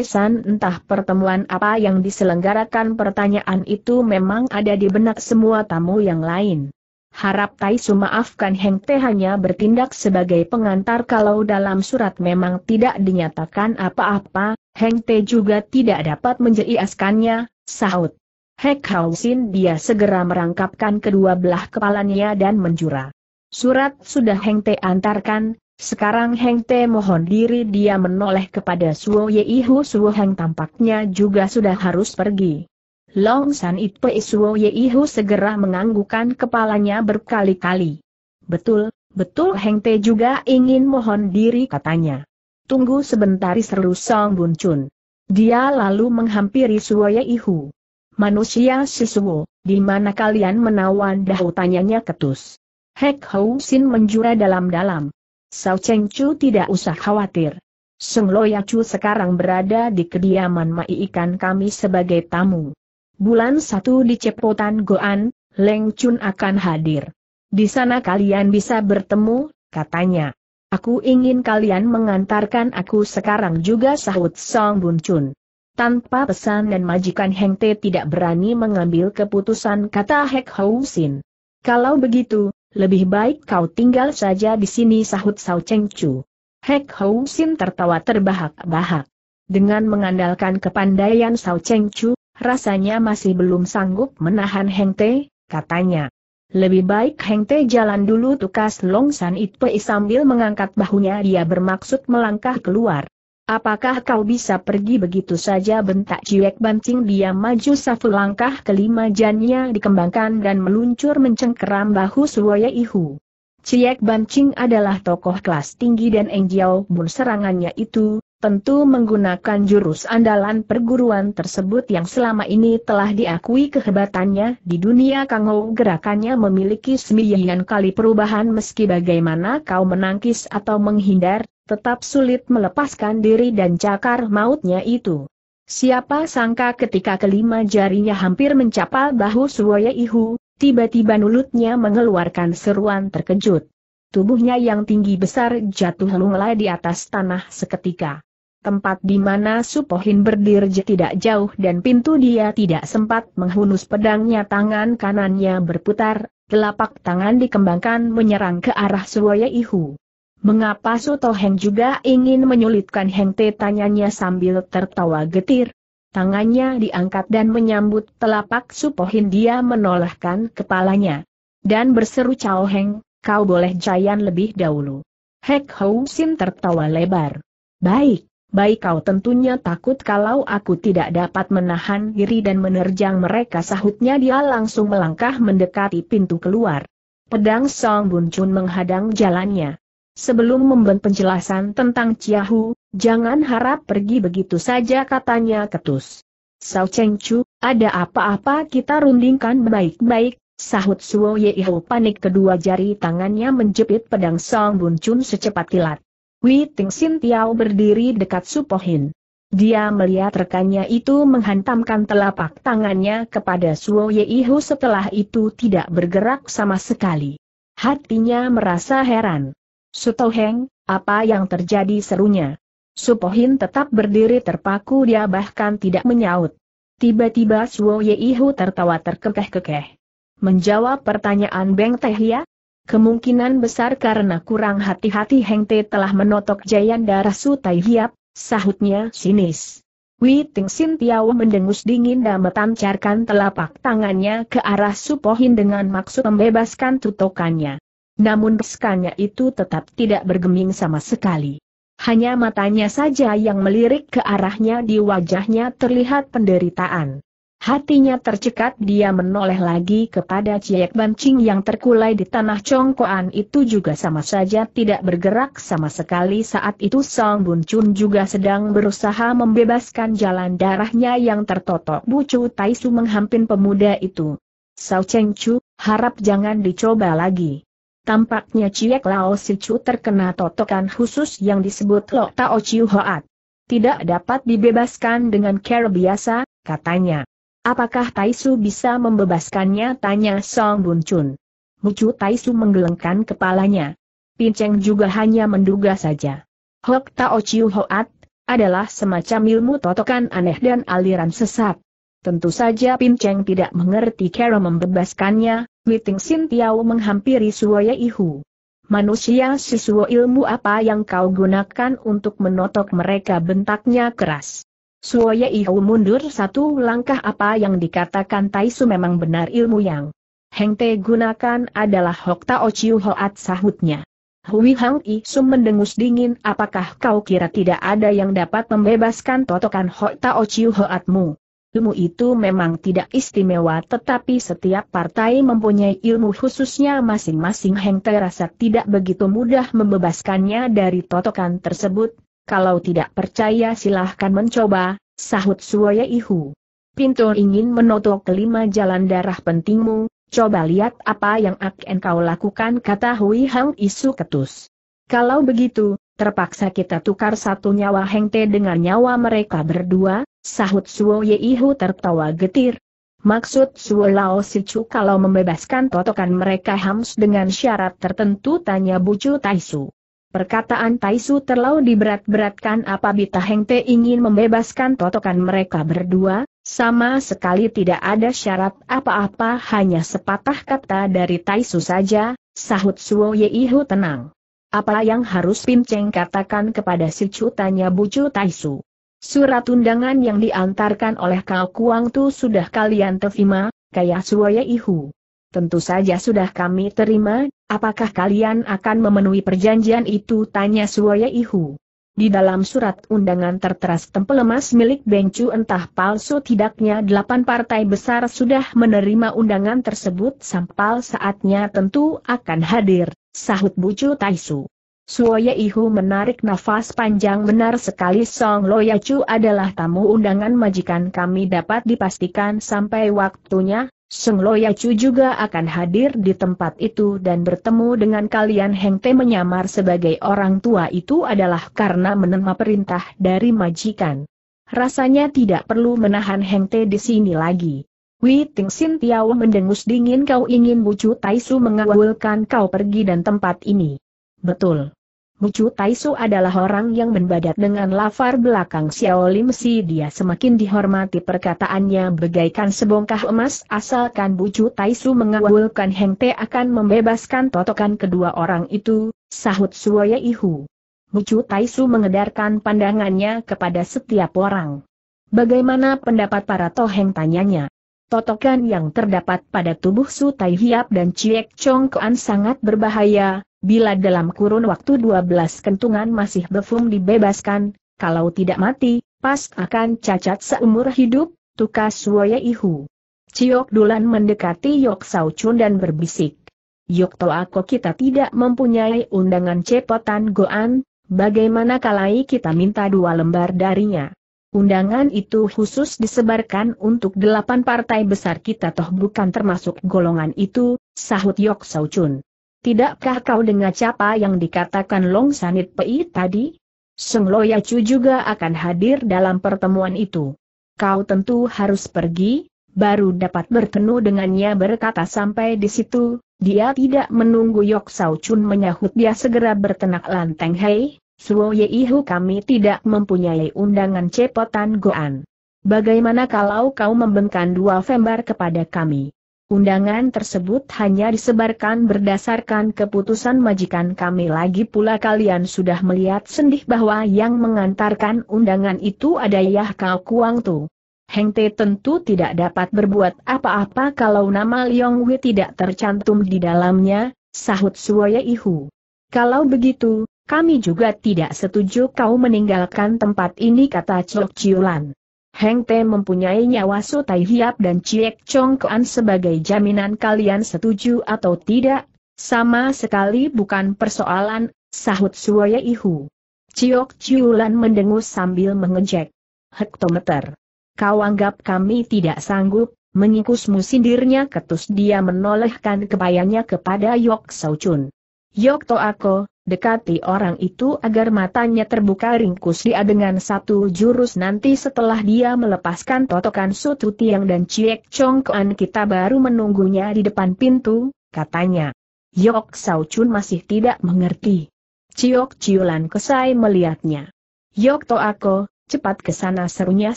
San entah pertemuan apa yang diselenggarakan pertanyaan itu memang ada di benak semua tamu yang lain. Harap Taisu maafkan Heng Te hanya bertindak sebagai pengantar kalau dalam surat memang tidak dinyatakan apa-apa, Heng Te juga tidak dapat menjelaskannya, sahut. Hek Hausin dia segera merangkapkan kedua belah kepalanya dan menjura. Surat sudah Heng Te antarkan, sekarang Heng Te mohon diri dia menoleh kepada Suo Yeihu Suo Heng tampaknya juga sudah harus pergi. Long San It Pei Suo Yeihu segera menganggukan kepalanya berkali-kali. Betul, betul Heng Te juga ingin mohon diri katanya. Tunggu sebentar seru Song Bun Chun. Dia lalu menghampiri Suo Yeihu. Manusia Sisuwo, di mana kalian menawan dahu tanyanya ketus. Hek Hou Sin menjura dalam-dalam. Sao Cheng Chu tidak usah khawatir. Seng Loya Chu sekarang berada di kediaman Mai Ikan kami sebagai tamu. Bulan satu di Cepotan Goan, Leng Chun akan hadir. Di sana kalian bisa bertemu, katanya. Aku ingin kalian mengantarkan aku sekarang juga sahut Song Bun Chun. Tanpa pesan dan majikan Heng Te tidak berani mengambil keputusan kata Hek Hou Sin. Kalau begitu, lebih baik kau tinggal saja di sini sahut Sao Cheng Chu. Hek Hou Sin tertawa terbahak-bahak. Dengan mengandalkan kepandaian Sao Cheng Chu, rasanya masih belum sanggup menahan Heng Te, katanya. Lebih baik Heng Te jalan dulu tukas Long San Pei sambil mengangkat bahunya dia bermaksud melangkah keluar. Apakah kau bisa pergi begitu saja bentak Jiwek Banting dia maju satu langkah kelima jannya dikembangkan dan meluncur mencengkeram bahu suwaya Ihu. Ciek Bancing adalah tokoh kelas tinggi dan Engjiao Bun serangannya itu, tentu menggunakan jurus andalan perguruan tersebut yang selama ini telah diakui kehebatannya di dunia Kangou gerakannya memiliki semilyan kali perubahan meski bagaimana kau menangkis atau menghindar, tetap sulit melepaskan diri dan cakar mautnya itu. Siapa sangka ketika kelima jarinya hampir mencapal bahu Suwaya Ihu, tiba-tiba nulutnya mengeluarkan seruan terkejut. Tubuhnya yang tinggi besar jatuh lunglai di atas tanah seketika. Tempat di mana Supohin berdiri tidak jauh dan pintu dia tidak sempat menghunus pedangnya tangan kanannya berputar, telapak tangan dikembangkan menyerang ke arah Suwaya Ihu. Mengapa Suto Heng juga ingin menyulitkan Heng Te tanyanya sambil tertawa getir? Tangannya diangkat dan menyambut telapak Supo Hindia menolehkan kepalanya. Dan berseru Cao Heng, kau boleh jayan lebih dahulu. Hek Hou Sin tertawa lebar. Baik, baik kau tentunya takut kalau aku tidak dapat menahan diri dan menerjang mereka sahutnya dia langsung melangkah mendekati pintu keluar. Pedang Song Bun Chun menghadang jalannya. Sebelum memberi penjelasan tentang Ciahu, jangan harap pergi begitu saja katanya ketus. Sao Cheng Chu, ada apa-apa kita rundingkan baik-baik, sahut Suo Yeho panik kedua jari tangannya menjepit pedang Song Bun Chun secepat kilat. Wei Ting Sin Tiao berdiri dekat Supohin. Dia melihat rekannya itu menghantamkan telapak tangannya kepada Suo Yeho setelah itu tidak bergerak sama sekali. Hatinya merasa heran. Sutoheng, apa yang terjadi serunya? Supohin tetap berdiri terpaku dia bahkan tidak menyaut. Tiba-tiba Suo Yeihu tertawa terkekeh-kekeh. Menjawab pertanyaan Beng Tehia? Kemungkinan besar karena kurang hati-hati Heng Te telah menotok jayan darah Su Tai Hiap, sahutnya sinis. Wei Ting Sin Tiao mendengus dingin dan metancarkan telapak tangannya ke arah Supohin dengan maksud membebaskan tutokannya. Namun beskannya itu tetap tidak bergeming sama sekali. Hanya matanya saja yang melirik ke arahnya di wajahnya terlihat penderitaan. Hatinya tercekat dia menoleh lagi kepada Ciek Bancing yang terkulai di tanah congkoan itu juga sama saja tidak bergerak sama sekali saat itu Song Bun Chun juga sedang berusaha membebaskan jalan darahnya yang tertotok Bucu Taisu menghampin pemuda itu. Sao Cheng Chu, harap jangan dicoba lagi. Tampaknya Ciek Lao terkena totokan khusus yang disebut Lo Tao Chiu Hoat. Tidak dapat dibebaskan dengan care biasa, katanya. Apakah Taisu bisa membebaskannya? Tanya Song Bun Chun. Mucu Taisu menggelengkan kepalanya. Pinceng juga hanya menduga saja. Hok Tao Chiu Hoat adalah semacam ilmu totokan aneh dan aliran sesat. Tentu saja Pinceng tidak mengerti cara membebaskannya, Witing Sin Tiao menghampiri Suoye Ihu. Manusia siswa ilmu apa yang kau gunakan untuk menotok mereka bentaknya keras. Suoye Ihu mundur satu langkah apa yang dikatakan Taisu memang benar ilmu yang Heng Te gunakan adalah Hok Tao Chiu Hoat sahutnya. Hui Hang I Su mendengus dingin apakah kau kira tidak ada yang dapat membebaskan totokan Hok Tao Chiu Hoatmu. Ilmu itu memang tidak istimewa tetapi setiap partai mempunyai ilmu khususnya masing-masing Heng terasa tidak begitu mudah membebaskannya dari totokan tersebut, kalau tidak percaya silahkan mencoba, sahut suaya Ihu. Pintu ingin menotok kelima jalan darah pentingmu, coba lihat apa yang akan kau lakukan kata Hui Hang Isu ketus. Kalau begitu, terpaksa kita tukar satu nyawa Heng Te dengan nyawa mereka berdua, Sahut Suo Yeihu tertawa getir. Maksud Suo Lao Sichu kalau membebaskan totokan mereka Hams dengan syarat tertentu tanya Bucu Taisu. Perkataan Taisu terlalu diberat-beratkan apabila Heng Te ingin membebaskan totokan mereka berdua, sama sekali tidak ada syarat apa-apa hanya sepatah kata dari Taisu saja, sahut Suo Yeihu tenang. Apa yang harus Pim katakan kepada Sichu tanya Bucu Taisu. Surat undangan yang diantarkan oleh Kau Kuang Tu sudah kalian terima, Kaya suwaya Ihu. Tentu saja sudah kami terima, apakah kalian akan memenuhi perjanjian itu? Tanya suwaya Ihu. Di dalam surat undangan tertera stempel emas milik Bencu entah palsu tidaknya delapan partai besar sudah menerima undangan tersebut sampal saatnya tentu akan hadir, sahut Bucu Taisu. Suoye Ihu menarik nafas panjang benar sekali Song Loyacu adalah tamu undangan majikan kami dapat dipastikan sampai waktunya, Song Loyacu juga akan hadir di tempat itu dan bertemu dengan kalian Heng Te menyamar sebagai orang tua itu adalah karena menerima perintah dari majikan. Rasanya tidak perlu menahan Heng Te di sini lagi. Wei Ting Sin Tiao mendengus dingin kau ingin Bucu Taisu mengawulkan kau pergi dan tempat ini. Betul. Mucu Taisu adalah orang yang membadat dengan lafar belakang Xiao Lim Si dia semakin dihormati perkataannya bagaikan sebongkah emas asalkan Bucu Taisu mengawulkan Heng Te akan membebaskan totokan kedua orang itu, sahut Suwaya Ihu. Mucu Taisu mengedarkan pandangannya kepada setiap orang. Bagaimana pendapat para toheng tanyanya? totokan yang terdapat pada tubuh Su Tai Hiap dan Ciek Chong Kuan sangat berbahaya, bila dalam kurun waktu 12 kentungan masih Befung dibebaskan, kalau tidak mati, pas akan cacat seumur hidup, tukas suaya Ihu. Ciok Dulan mendekati Yok Sao Chun dan berbisik. Yok to aku kita tidak mempunyai undangan cepotan Goan, bagaimana kalai kita minta dua lembar darinya. Undangan itu khusus disebarkan untuk delapan partai besar kita toh bukan termasuk golongan itu, sahut Yok Sau Chun. Tidakkah kau dengar siapa yang dikatakan Long Sanit Pei tadi? Seng Lo ya Chu juga akan hadir dalam pertemuan itu. Kau tentu harus pergi, baru dapat bertemu dengannya berkata sampai di situ, dia tidak menunggu Yok Sau Chun menyahut dia segera bertenak lanteng hei, Suo Yeihu kami tidak mempunyai undangan cepotan Goan. Bagaimana kalau kau membengkan dua fembar kepada kami? Undangan tersebut hanya disebarkan berdasarkan keputusan majikan kami lagi pula kalian sudah melihat sendih bahwa yang mengantarkan undangan itu ada Yah Kau Kuang Tu. Heng Te tentu tidak dapat berbuat apa-apa kalau nama Liong Wei tidak tercantum di dalamnya, sahut Suoya Ihu. Kalau begitu, kami juga tidak setuju kau meninggalkan tempat ini kata Chok Chiulan. Heng Te mempunyai nyawa So Tai Hiap dan Chiek Chong Kuan sebagai jaminan kalian setuju atau tidak, sama sekali bukan persoalan, sahut Suwaya Ihu. Ciok Chiulan mendengus sambil mengejek. Hektometer. Kau anggap kami tidak sanggup, mengikusmu sindirnya ketus dia menolehkan kebayanya kepada Yok Saucun. Yok Ako. Dekati orang itu agar matanya terbuka ringkus dia dengan satu jurus nanti setelah dia melepaskan totokan Sutu Tiang dan Ciek Chong Kuan kita baru menunggunya di depan pintu, katanya. Yok Sao Chun masih tidak mengerti. Ciok Ciulan Kesai melihatnya. Yok To Ako, cepat ke sana serunya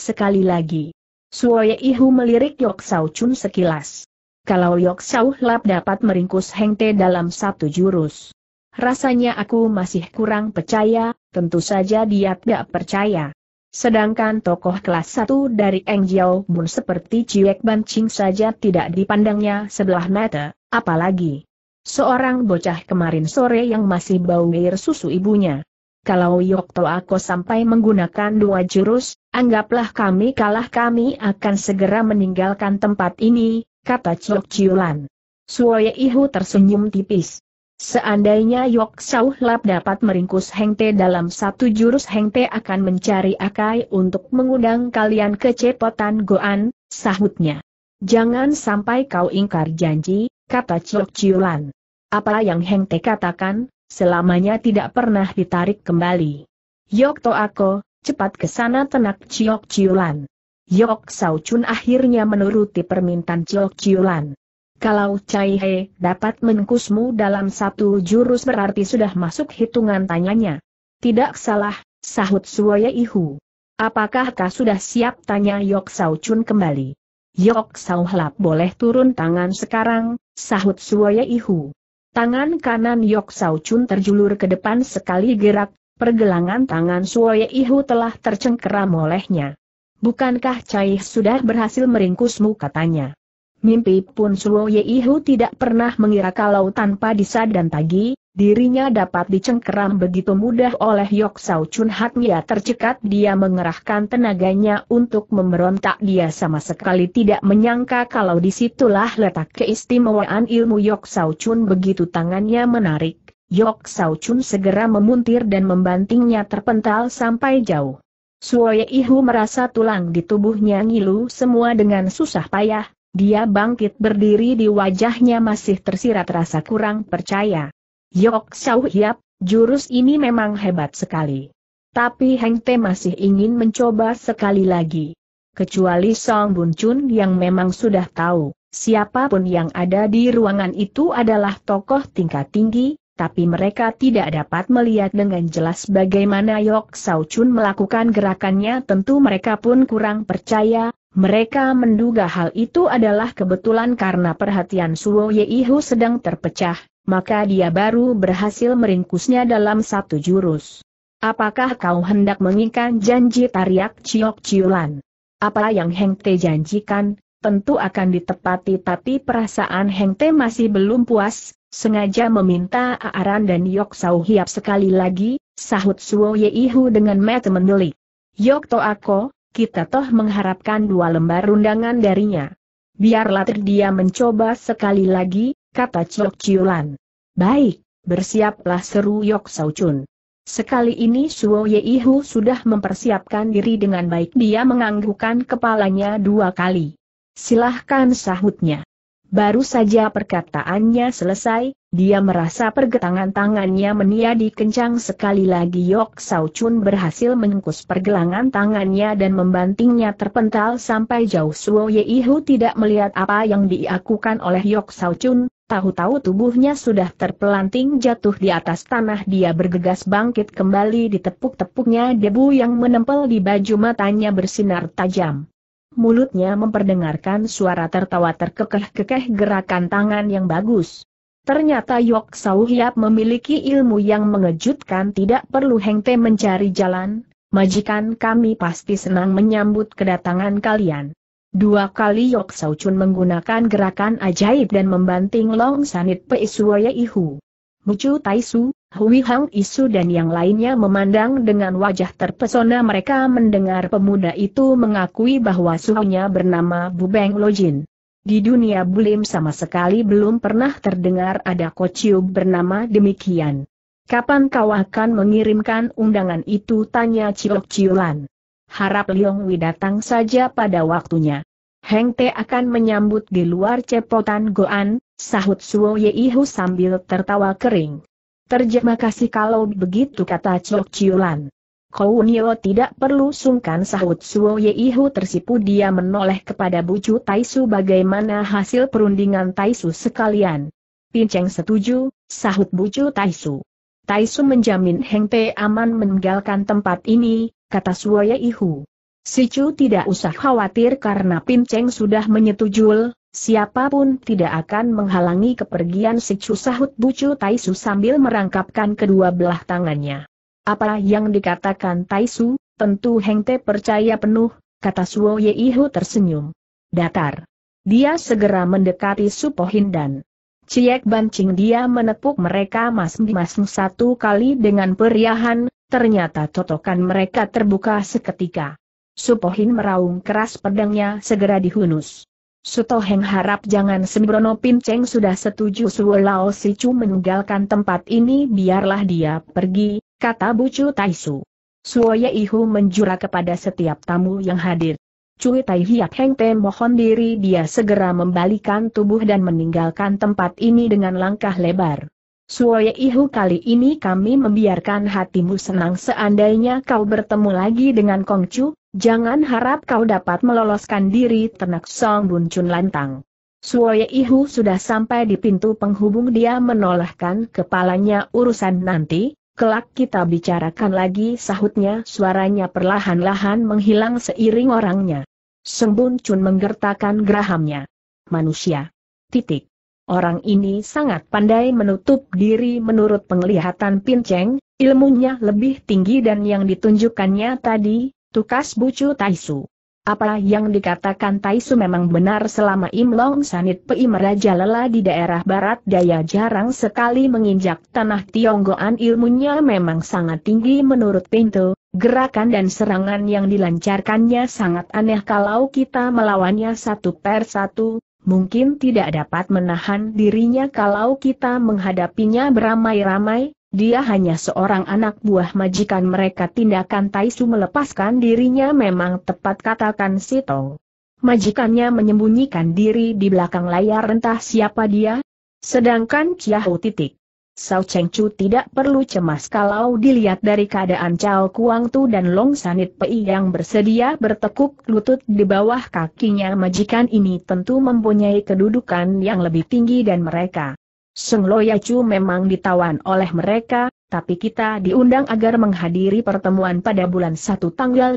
sekali lagi. Suoye Ihu melirik Yok Sao Chun sekilas. Kalau Yok Sao Lap dapat meringkus hengte dalam satu jurus Rasanya aku masih kurang percaya, tentu saja dia tidak percaya. Sedangkan tokoh kelas satu dari Eng Jiao Bun seperti Ciwek Bancing saja tidak dipandangnya sebelah mata, apalagi seorang bocah kemarin sore yang masih bau air susu ibunya. Kalau Yokto aku sampai menggunakan dua jurus, anggaplah kami kalah kami akan segera meninggalkan tempat ini, kata Ciok Ciulan. Suoye Ihu tersenyum tipis. Seandainya Yok Sau Lap dapat meringkus Heng Te dalam satu jurus Heng Te akan mencari akai untuk mengundang kalian ke Cepotan Goan, sahutnya. Jangan sampai kau ingkar janji, kata Chok Chiulan. Apa yang Heng Te katakan, selamanya tidak pernah ditarik kembali. Yok To Ako, cepat ke sana tenak Chok Chiulan. Yok Sau Chun akhirnya menuruti permintaan Chok Chiulan. Kalau Cai He dapat menkusmu dalam satu jurus berarti sudah masuk hitungan tanyanya. Tidak salah, sahut Suoye Ihu. Apakah kau sudah siap tanya Yok Sao Chun kembali? Yok Sao Hlap boleh turun tangan sekarang, sahut Suoye Ihu. Tangan kanan Yok Sao Chun terjulur ke depan sekali gerak, pergelangan tangan Suoye Ihu telah tercengkeram olehnya. Bukankah Cai sudah berhasil meringkusmu katanya? Mimpi pun Suo Yeihu tidak pernah mengira kalau tanpa disad dan tagi, dirinya dapat dicengkeram begitu mudah oleh Yok Sao Chun Mia tercekat dia mengerahkan tenaganya untuk memberontak dia sama sekali tidak menyangka kalau disitulah letak keistimewaan ilmu Yok Sao Chun begitu tangannya menarik. Yok Sao Chun segera memuntir dan membantingnya terpental sampai jauh. Suo Ihu merasa tulang di tubuhnya ngilu semua dengan susah payah, dia bangkit berdiri di wajahnya masih tersirat rasa kurang percaya. Yok Sau Hiap, jurus ini memang hebat sekali. Tapi Heng Te masih ingin mencoba sekali lagi. Kecuali Song Bun Chun yang memang sudah tahu, siapapun yang ada di ruangan itu adalah tokoh tingkat tinggi, tapi mereka tidak dapat melihat dengan jelas bagaimana Yok Sau Chun melakukan gerakannya tentu mereka pun kurang percaya, mereka menduga hal itu adalah kebetulan karena perhatian Suo Yeihu sedang terpecah, maka dia baru berhasil meringkusnya dalam satu jurus. Apakah kau hendak mengikat janji tariak Ciok Ciulan? Apa yang Heng Te janjikan, tentu akan ditepati tapi perasaan Heng Te masih belum puas, sengaja meminta Aaran dan Yok Sau Hiap sekali lagi, sahut Suo Yeihu dengan mata mendelik. Yok To Ako, kita toh mengharapkan dua lembar undangan darinya. Biarlah dia mencoba sekali lagi, kata Chok Chiulan. Baik, bersiaplah seru Yok Sao Chun. Sekali ini Suo Yeihu sudah mempersiapkan diri dengan baik dia menganggukkan kepalanya dua kali. Silahkan sahutnya. Baru saja perkataannya selesai, dia merasa pergelangan tangannya meniadi kencang sekali lagi Yok Sao Chun berhasil mengkus pergelangan tangannya dan membantingnya terpental sampai jauh Suo Hu tidak melihat apa yang diakukan oleh Yok Sao Chun, tahu-tahu tubuhnya sudah terpelanting jatuh di atas tanah dia bergegas bangkit kembali ditepuk-tepuknya debu yang menempel di baju matanya bersinar tajam. Mulutnya memperdengarkan suara tertawa terkekeh-kekeh gerakan tangan yang bagus. Ternyata Yok Sau Hiap memiliki ilmu yang mengejutkan tidak perlu Heng Te mencari jalan, majikan kami pasti senang menyambut kedatangan kalian. Dua kali Yok Sau Chun menggunakan gerakan ajaib dan membanting Long Sanit Pei Suwaya Ihu. Mucu Taisu, Hui Hang Isu dan yang lainnya memandang dengan wajah terpesona mereka mendengar pemuda itu mengakui bahwa suhunya bernama Bubeng Lojin. Di dunia bulim sama sekali belum pernah terdengar ada kociub bernama demikian. Kapan kau akan mengirimkan undangan itu? Tanya Ciok Ciulan. Harap Liong Wi datang saja pada waktunya. Heng Te akan menyambut di luar cepotan Goan, sahut Suo Yeihu sambil tertawa kering. Terima kasih kalau begitu kata Ciok Ciulan. Kau Nio tidak perlu sungkan sahut Suo Yeihu tersipu dia menoleh kepada Bucu Taisu bagaimana hasil perundingan Taisu sekalian. Pinceng setuju, sahut Bucu Taisu. Taisu menjamin Heng Pei aman meninggalkan tempat ini, kata Suo Yeihu. Chu tidak usah khawatir karena Pinceng sudah menyetujul, siapapun tidak akan menghalangi kepergian si Chu sahut Bucu Taisu sambil merangkapkan kedua belah tangannya. Apa yang dikatakan Taisu, tentu Heng Te percaya penuh, kata Suo Yeihu tersenyum. Datar. Dia segera mendekati Supohin dan Ciek Bancing dia menepuk mereka masing-masing satu kali dengan periahan, ternyata totokan mereka terbuka seketika. Supohin meraung keras pedangnya segera dihunus. Sutoheng harap jangan Sembrono Pin Cheng sudah setuju Suo Lao Sicu meninggalkan tempat ini biarlah dia pergi, kata Bucu Taisu. Suoye Ihu menjura kepada setiap tamu yang hadir. Cui Tai Hiak Heng Te mohon diri dia segera membalikan tubuh dan meninggalkan tempat ini dengan langkah lebar. Suoye Ihu kali ini kami membiarkan hatimu senang seandainya kau bertemu lagi dengan Kongcu, jangan harap kau dapat meloloskan diri ternak Song Bun Chun lantang. Suoye Ihu sudah sampai di pintu penghubung dia menolakkan kepalanya urusan nanti, kelak kita bicarakan lagi sahutnya suaranya perlahan-lahan menghilang seiring orangnya. Sembun Chun menggertakkan gerahamnya. Manusia. Titik. Orang ini sangat pandai menutup diri menurut penglihatan Pinceng, ilmunya lebih tinggi dan yang ditunjukkannya tadi, tukas bucu Taisu. Apa yang dikatakan Taisu memang benar selama Imlong Sanit Pei Meraja Lela di daerah barat daya jarang sekali menginjak tanah Tionggoan ilmunya memang sangat tinggi menurut Pinto, gerakan dan serangan yang dilancarkannya sangat aneh kalau kita melawannya satu per satu, mungkin tidak dapat menahan dirinya kalau kita menghadapinya beramai-ramai, dia hanya seorang anak buah majikan mereka tindakan Taisu melepaskan dirinya memang tepat katakan si Tong. Majikannya menyembunyikan diri di belakang layar entah siapa dia. Sedangkan Kiahu titik. Sao Cheng Chu tidak perlu cemas kalau dilihat dari keadaan Chao Kuang Tu dan Long Sanit Pei yang bersedia bertekuk lutut di bawah kakinya majikan ini tentu mempunyai kedudukan yang lebih tinggi dan mereka Seng Loyacu memang ditawan oleh mereka, tapi kita diundang agar menghadiri pertemuan pada bulan 1 tanggal 8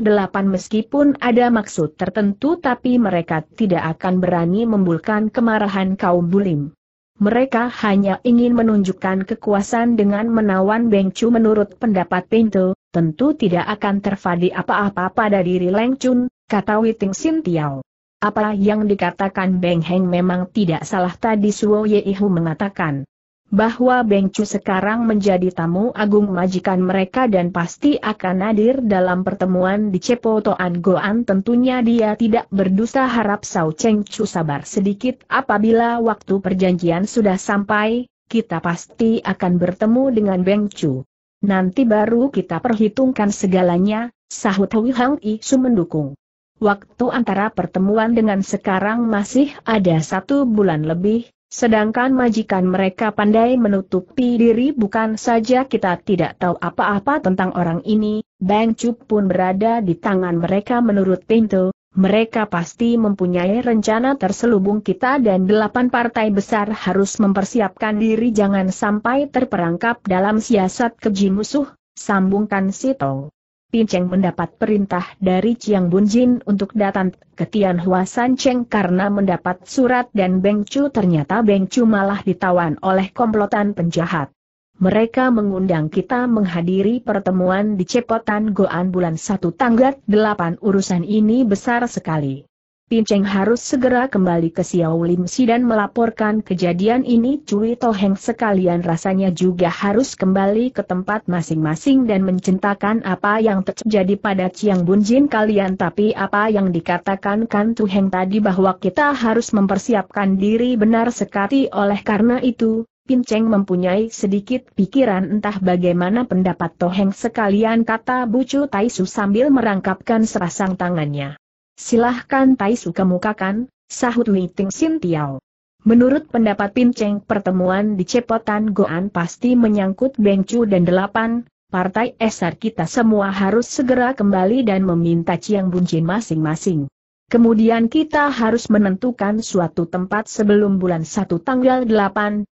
meskipun ada maksud tertentu tapi mereka tidak akan berani membulkan kemarahan kaum bulim. Mereka hanya ingin menunjukkan kekuasaan dengan menawan Bengcu menurut pendapat Pinto, tentu tidak akan terfadi apa-apa pada diri Leng Chun, kata Witing Sintiao. Apa yang dikatakan Beng Heng memang tidak salah tadi Suo Yehu mengatakan. Bahwa Beng Chu sekarang menjadi tamu agung majikan mereka dan pasti akan hadir dalam pertemuan di Cepo Toan Goan tentunya dia tidak berdusta. harap Sao Cheng Chu sabar sedikit apabila waktu perjanjian sudah sampai, kita pasti akan bertemu dengan Beng Chu. Nanti baru kita perhitungkan segalanya, sahut Hui Hang Isu mendukung. Waktu antara pertemuan dengan sekarang masih ada satu bulan lebih, sedangkan majikan mereka pandai menutupi diri bukan saja kita tidak tahu apa-apa tentang orang ini, Bang Cup pun berada di tangan mereka menurut Pinto, mereka pasti mempunyai rencana terselubung kita dan delapan partai besar harus mempersiapkan diri jangan sampai terperangkap dalam siasat keji musuh, sambungkan Sitong. Pinceng mendapat perintah dari Chiang Bunjin untuk datang ke Tianhua Sancheng karena mendapat surat dan Beng Chu ternyata Beng Chu malah ditawan oleh komplotan penjahat. Mereka mengundang kita menghadiri pertemuan di Cepotan Goan bulan 1 tanggal 8 urusan ini besar sekali. Pinceng harus segera kembali ke Xiao Lim Si dan melaporkan kejadian ini Cui Toheng sekalian rasanya juga harus kembali ke tempat masing-masing dan mencintakan apa yang terjadi pada Chiang Bun Jin kalian tapi apa yang dikatakan Kan Tuheng tadi bahwa kita harus mempersiapkan diri benar sekali oleh karena itu, Pinceng mempunyai sedikit pikiran entah bagaimana pendapat Toheng sekalian kata Bucu Taisu sambil merangkapkan serasang tangannya. Silahkan Taisu kemukakan, sahut Ting Sin Tiao. Menurut pendapat Pinceng pertemuan di Cepotan Goan pasti menyangkut Chu dan delapan, partai esar kita semua harus segera kembali dan meminta Ciang Buncin masing-masing. Kemudian kita harus menentukan suatu tempat sebelum bulan 1 tanggal 8,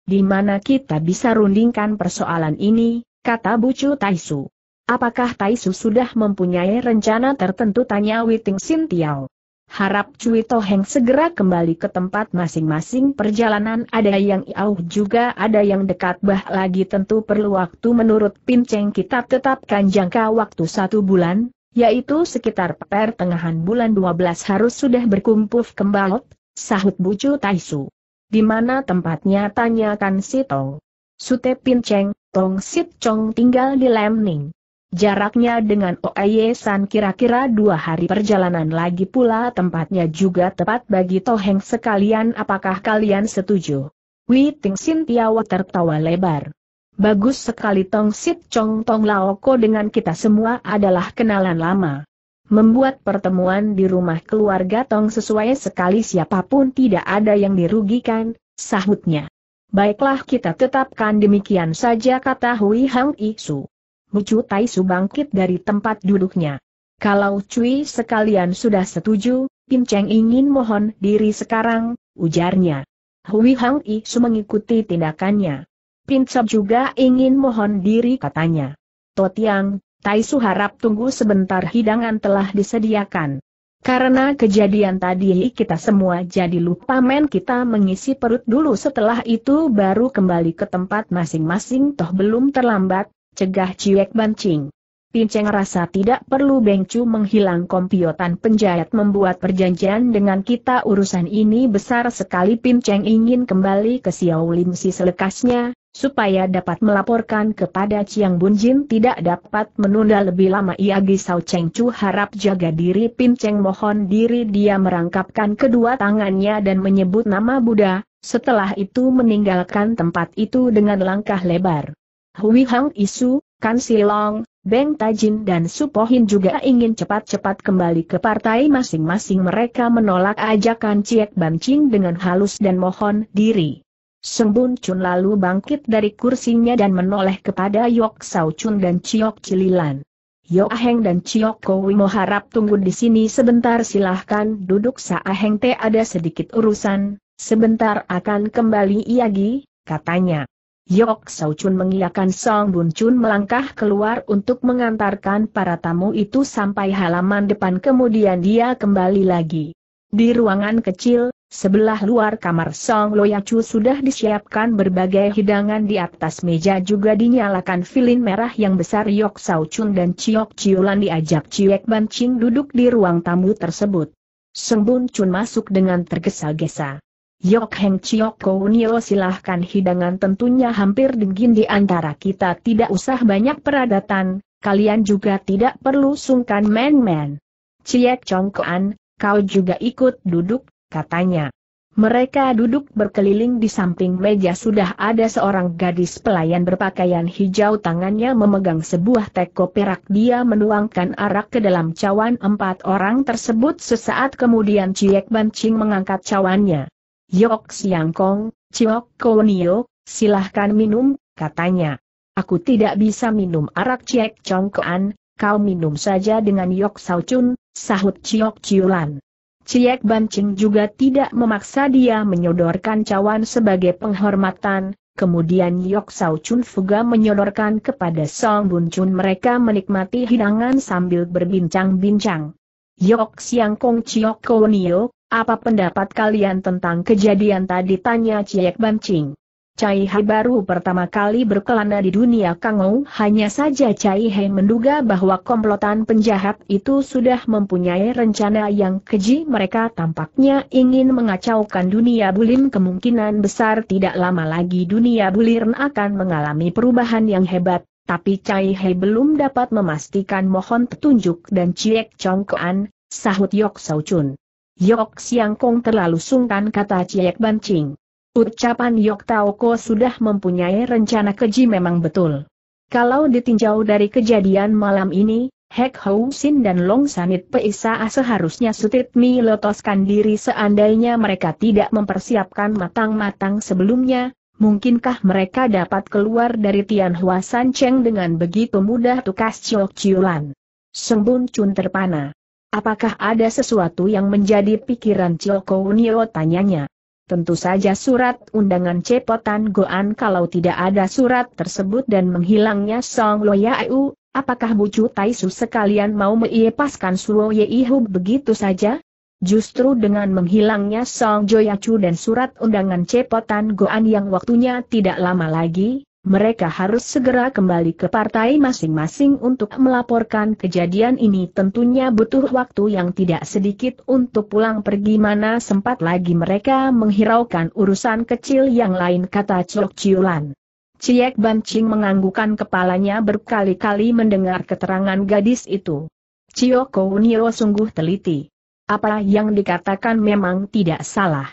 di mana kita bisa rundingkan persoalan ini, kata Bucu Taisu. Apakah Taisu sudah mempunyai rencana tertentu tanya Witing Sin Tiao. Harap Cui Toheng segera kembali ke tempat masing-masing perjalanan ada yang jauh juga ada yang dekat bah lagi tentu perlu waktu menurut Pin Cheng kita tetapkan jangka waktu satu bulan, yaitu sekitar pertengahan bulan 12 harus sudah berkumpul kembali, sahut Bucu Taisu. Di mana tempatnya tanyakan si Tong. Sute Pin Cheng, Tong Sit Chong tinggal di Lemning. Jaraknya dengan Oye San kira-kira dua hari perjalanan lagi pula tempatnya juga tepat bagi Toheng sekalian apakah kalian setuju? Wei Ting Sin Tiawa tertawa lebar. Bagus sekali Tong Sit Chong Tong Laoko dengan kita semua adalah kenalan lama. Membuat pertemuan di rumah keluarga Tong sesuai sekali siapapun tidak ada yang dirugikan, sahutnya. Baiklah kita tetapkan demikian saja kata Hui Hang Isu. Mucu Taisu bangkit dari tempat duduknya. Kalau Cui sekalian sudah setuju, Pin Cheng ingin mohon diri sekarang, ujarnya. Hui Hang Isu mengikuti tindakannya. Pin Cheng juga ingin mohon diri katanya. Totiang, Taisu harap tunggu sebentar hidangan telah disediakan. Karena kejadian tadi kita semua jadi lupa men kita mengisi perut dulu setelah itu baru kembali ke tempat masing-masing toh belum terlambat, cegah Ciek bancing. Pinceng rasa tidak perlu Bengcu menghilang kompiotan penjahat membuat perjanjian dengan kita urusan ini besar sekali Pinceng ingin kembali ke Xiao Lim si selekasnya, supaya dapat melaporkan kepada Chiang Bunjin tidak dapat menunda lebih lama ia Gisau Cheng harap jaga diri Pinceng mohon diri dia merangkapkan kedua tangannya dan menyebut nama Buddha, setelah itu meninggalkan tempat itu dengan langkah lebar. Hui Hang Isu, Kan Silong, Beng Tajin dan Supohin juga ingin cepat-cepat kembali ke partai masing-masing mereka menolak ajakan Ciek Bancing dengan halus dan mohon diri. Sembun Chun lalu bangkit dari kursinya dan menoleh kepada Yok Sao Chun dan Ciok Cililan. Yo Aheng dan Ciok Kowimo harap tunggu di sini sebentar silahkan duduk Sa Aheng Te ada sedikit urusan, sebentar akan kembali Iagi, katanya. Yok Sao Chun mengiakan Song Bun Chun melangkah keluar untuk mengantarkan para tamu itu sampai halaman depan kemudian dia kembali lagi. Di ruangan kecil, sebelah luar kamar Song Loyacu sudah disiapkan berbagai hidangan di atas meja juga dinyalakan filin merah yang besar Yok Sao Chun dan Chiok Chiulan diajak Chiek Ban Ching duduk di ruang tamu tersebut. Song Bun Chun masuk dengan tergesa-gesa. Yok Heng Chiok nio silahkan hidangan tentunya hampir dingin di antara kita tidak usah banyak peradatan, kalian juga tidak perlu sungkan men-men. Chong Kuan, kau juga ikut duduk, katanya. Mereka duduk berkeliling di samping meja sudah ada seorang gadis pelayan berpakaian hijau tangannya memegang sebuah teko perak dia menuangkan arak ke dalam cawan empat orang tersebut sesaat kemudian Ciek Ching mengangkat cawannya. Yok Siang Kong, Chiok Konio, silahkan minum, katanya. Aku tidak bisa minum arak Chong Koan, kau minum saja dengan Yok Sao Chun, sahut Chiok Chiulan. Ciek Banching juga tidak memaksa dia menyodorkan cawan sebagai penghormatan, kemudian Yok Sao Chun Fuga menyodorkan kepada Song Bun Chun mereka menikmati hidangan sambil berbincang-bincang. Yok Siang Kong Chiok Konio, apa pendapat kalian tentang kejadian tadi tanya Ciek Ban Ching? Cai Hai baru pertama kali berkelana di dunia Kangou hanya saja Cai Hai menduga bahwa komplotan penjahat itu sudah mempunyai rencana yang keji mereka tampaknya ingin mengacaukan dunia bulim kemungkinan besar tidak lama lagi dunia Bulirn akan mengalami perubahan yang hebat, tapi Cai Hei belum dapat memastikan mohon petunjuk dan ciek Kuan, sahut Yok Sau Chun. Yok Siang Kong terlalu sungkan kata ciek Ching. Ucapan Yok Tao Ko sudah mempunyai rencana keji memang betul. Kalau ditinjau dari kejadian malam ini, Hek Hou Sin dan Long Sanit Peisa seharusnya sutit lotoskan diri seandainya mereka tidak mempersiapkan matang-matang sebelumnya, Mungkinkah mereka dapat keluar dari Tian Hua San Cheng dengan begitu mudah tukas Chiok Chiulan? Sembun Chun terpana. Apakah ada sesuatu yang menjadi pikiran Chioko Unio tanyanya? Tentu saja surat undangan cepotan Goan kalau tidak ada surat tersebut dan menghilangnya Song Loyau, apakah Bucu Chu Taisu sekalian mau melepaskan Suo Yeihub begitu saja? Justru dengan menghilangnya Song Joyacu dan surat undangan cepotan Goan yang waktunya tidak lama lagi, mereka harus segera kembali ke partai masing-masing untuk melaporkan kejadian ini tentunya butuh waktu yang tidak sedikit untuk pulang pergi mana sempat lagi mereka menghiraukan urusan kecil yang lain kata Cok Ciulan. Ciek Bancing menganggukan kepalanya berkali-kali mendengar keterangan gadis itu. Cioko Unio sungguh teliti. Apa yang dikatakan memang tidak salah.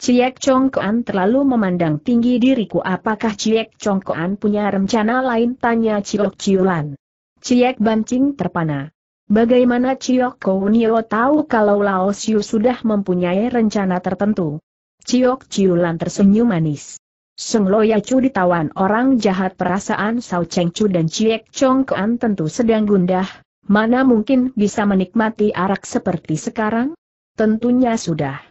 Ciek Kuan terlalu memandang tinggi diriku apakah Ciek Kuan punya rencana lain tanya Ciok Ciulan. Ciek Bancing terpana. Bagaimana Ciok Kounio tahu kalau Lao Xiu sudah mempunyai rencana tertentu? Ciok Ciulan tersenyum manis. Seng Loya Chu ditawan orang jahat perasaan Sao Cheng Chu dan Ciek Chong Kuan tentu sedang gundah, Mana mungkin bisa menikmati arak seperti sekarang? Tentunya sudah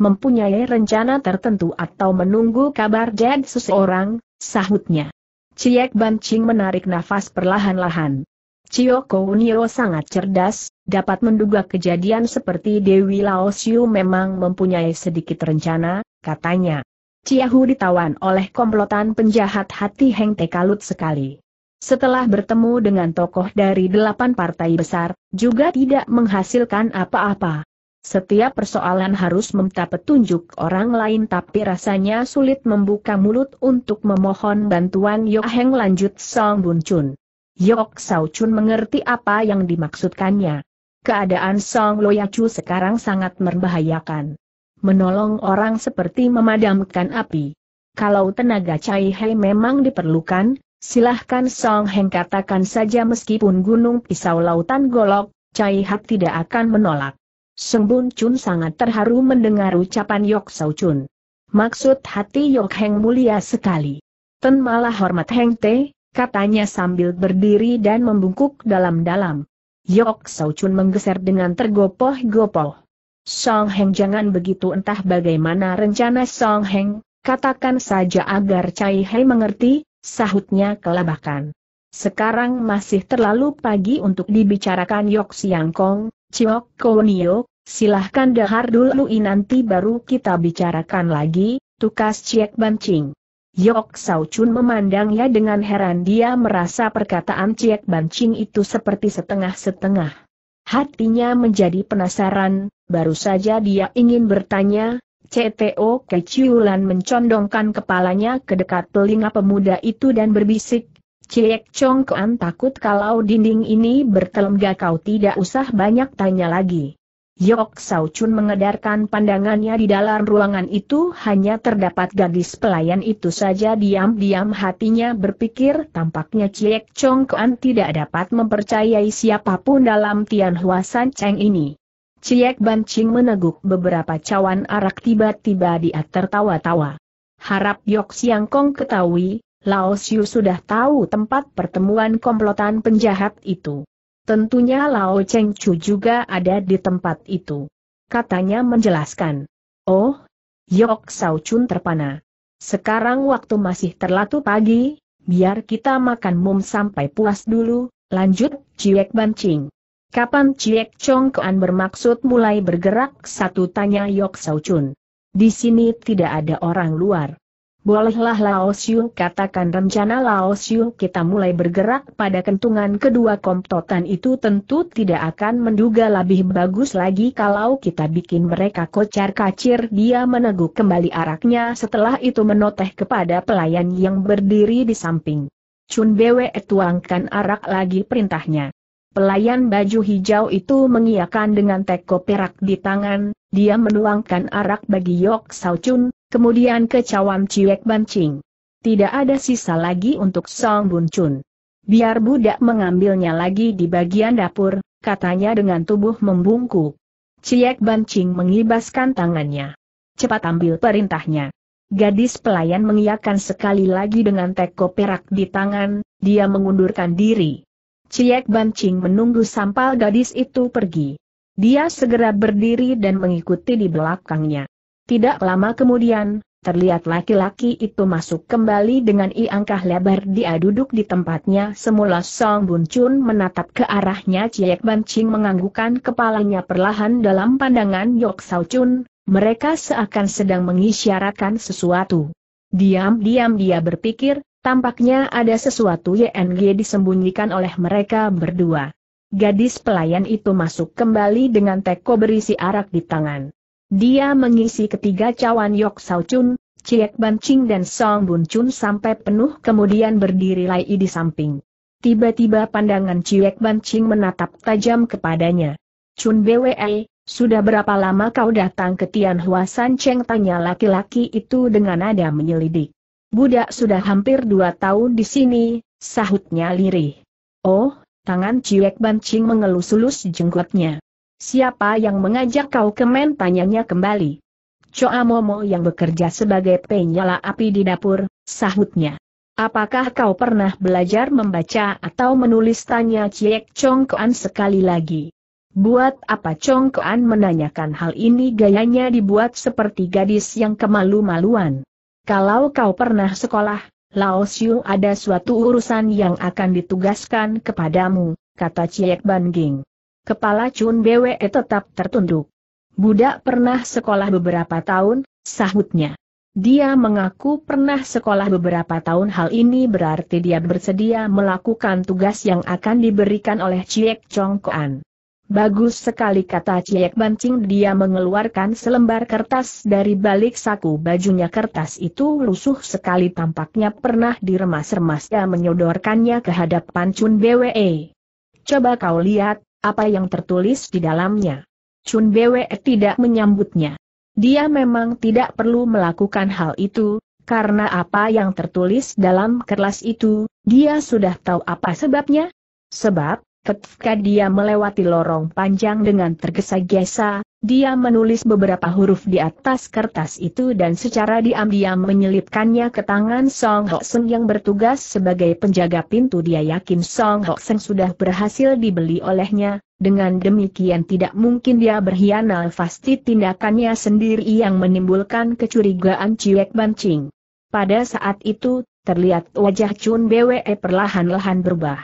mempunyai rencana tertentu atau menunggu kabar jad seseorang, sahutnya. Ciek Bancing menarik nafas perlahan-lahan. Cioko Unio sangat cerdas, dapat menduga kejadian seperti Dewi Laosiu memang mempunyai sedikit rencana, katanya. Ciahu ditawan oleh komplotan penjahat hati Heng Tekalut sekali. Setelah bertemu dengan tokoh dari delapan partai besar, juga tidak menghasilkan apa-apa. Setiap persoalan harus meminta petunjuk orang lain tapi rasanya sulit membuka mulut untuk memohon bantuan Yok Heng lanjut Song Bun Chun. Yok Sao Chun mengerti apa yang dimaksudkannya. Keadaan Song Loyacu Chu sekarang sangat membahayakan. Menolong orang seperti memadamkan api. Kalau tenaga Chai Hei memang diperlukan, Silahkan Song Heng katakan saja meskipun gunung pisau lautan golok, Cai Hak tidak akan menolak. Seng Bun Chun sangat terharu mendengar ucapan Yok Sau Chun. Maksud hati Yok Heng mulia sekali. Ten malah hormat Heng Te, katanya sambil berdiri dan membungkuk dalam-dalam. Yok Sau Chun menggeser dengan tergopoh-gopoh. Song Heng jangan begitu entah bagaimana rencana Song Heng, katakan saja agar Cai Hei mengerti, Sahutnya kelabakan. Sekarang masih terlalu pagi untuk dibicarakan Yok Siang Kong, Ciok Konio, silahkan dahar dulu nanti baru kita bicarakan lagi, tukas Ciek Bancing. Yok Sao Chun memandangnya dengan heran dia merasa perkataan Ciek Bancing itu seperti setengah-setengah. Hatinya menjadi penasaran, baru saja dia ingin bertanya, CTO Keciulan mencondongkan kepalanya ke dekat telinga pemuda itu dan berbisik, Ciek Chong Kuan takut kalau dinding ini bertelengga kau tidak usah banyak tanya lagi. Yok Sao Chun mengedarkan pandangannya di dalam ruangan itu hanya terdapat gadis pelayan itu saja diam-diam hatinya berpikir tampaknya Ciek Chong Kuan tidak dapat mempercayai siapapun dalam Tian Hua San Cheng ini. Ciek Bancing meneguk beberapa cawan arak tiba-tiba dia tertawa-tawa. Harap Yok Siang Kong ketahui, Lao Xiu sudah tahu tempat pertemuan komplotan penjahat itu. Tentunya Lao Cheng Chu juga ada di tempat itu. Katanya menjelaskan. Oh, Yok Sao Chun terpana. Sekarang waktu masih terlalu pagi, biar kita makan mum sampai puas dulu, lanjut Ciek Bancing. Kapan Ciek Chong Koan bermaksud mulai bergerak? Satu tanya Yok Sao Chun. Di sini tidak ada orang luar. Bolehlah Laos Xiu katakan rencana Laos Xiu kita mulai bergerak pada kentungan kedua komplotan itu tentu tidak akan menduga lebih bagus lagi kalau kita bikin mereka kocar kacir dia meneguk kembali araknya setelah itu menoteh kepada pelayan yang berdiri di samping. Chun Bwe tuangkan arak lagi perintahnya. Pelayan baju hijau itu mengiakan dengan teko perak di tangan, dia menuangkan arak bagi Yok Sao Chun, kemudian ke Cawam Ciwek Bancing. Tidak ada sisa lagi untuk Song Bun Chun. Biar budak mengambilnya lagi di bagian dapur, katanya dengan tubuh membungkuk. Ciek Bancing mengibaskan tangannya. Cepat ambil perintahnya. Gadis pelayan mengiakan sekali lagi dengan teko perak di tangan, dia mengundurkan diri. Ciek Bancing menunggu sampal gadis itu pergi. Dia segera berdiri dan mengikuti di belakangnya. Tidak lama kemudian, terlihat laki-laki itu masuk kembali dengan iangkah lebar dia duduk di tempatnya semula Song Bun Chun menatap ke arahnya Ciek Bancing menganggukan kepalanya perlahan dalam pandangan Yok Sao Chun, mereka seakan sedang mengisyaratkan sesuatu. Diam-diam dia berpikir, Tampaknya ada sesuatu YNG disembunyikan oleh mereka berdua. Gadis pelayan itu masuk kembali dengan teko berisi arak di tangan. Dia mengisi ketiga cawan Yok Sao Chun, Ciek Ban Ching dan Song Bun Chun sampai penuh kemudian berdiri Lai di samping. Tiba-tiba pandangan Ciek Ban Ching menatap tajam kepadanya. Chun Bwe, sudah berapa lama kau datang ke Tian Hua San Cheng tanya laki-laki itu dengan nada menyelidik. Budak sudah hampir dua tahun di sini, sahutnya lirih. Oh, tangan Ciek Bancing mengelus-elus jenggotnya. Siapa yang mengajak kau kemen tanyanya kembali. Coa Momo yang bekerja sebagai penyala api di dapur, sahutnya. Apakah kau pernah belajar membaca atau menulis tanya Ciek Kuan sekali lagi? Buat apa Kuan menanyakan hal ini gayanya dibuat seperti gadis yang kemalu-maluan. Kalau kau pernah sekolah, Lao Xiu ada suatu urusan yang akan ditugaskan kepadamu, kata Ciek Ban Kepala Chun Bwe tetap tertunduk. Budak pernah sekolah beberapa tahun, sahutnya. Dia mengaku pernah sekolah beberapa tahun hal ini berarti dia bersedia melakukan tugas yang akan diberikan oleh Ciek Chong Koan. Bagus sekali kata Ciek Bancing dia mengeluarkan selembar kertas dari balik saku bajunya kertas itu lusuh sekali tampaknya pernah diremas-remas dia menyodorkannya ke hadapan Chun Bwe. Coba kau lihat, apa yang tertulis di dalamnya. Chun Bwe tidak menyambutnya. Dia memang tidak perlu melakukan hal itu, karena apa yang tertulis dalam kertas itu, dia sudah tahu apa sebabnya. Sebab, Ketika dia melewati lorong panjang dengan tergesa-gesa, dia menulis beberapa huruf di atas kertas itu dan secara diam-diam menyelipkannya ke tangan Song Hok Seng yang bertugas sebagai penjaga pintu. Dia yakin Song Hok Seng sudah berhasil dibeli olehnya, dengan demikian tidak mungkin dia berkhianat pasti tindakannya sendiri yang menimbulkan kecurigaan Ciwek Bancing. Pada saat itu, terlihat wajah Chun Bwe perlahan-lahan berubah.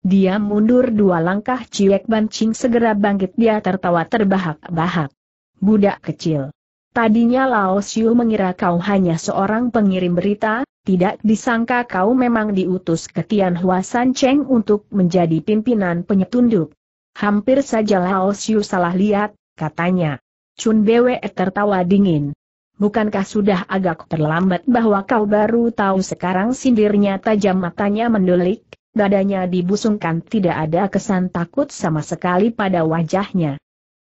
Dia mundur dua langkah Ciek Bancing segera bangkit dia tertawa terbahak-bahak. Budak kecil. Tadinya Lao Xiu mengira kau hanya seorang pengirim berita, tidak disangka kau memang diutus ke Tianhua San Cheng untuk menjadi pimpinan penyetunduk. Hampir saja Lao Xiu salah lihat, katanya. Chun Bwe tertawa dingin. Bukankah sudah agak terlambat bahwa kau baru tahu sekarang sindirnya tajam matanya mendulik dadanya dibusungkan tidak ada kesan takut sama sekali pada wajahnya.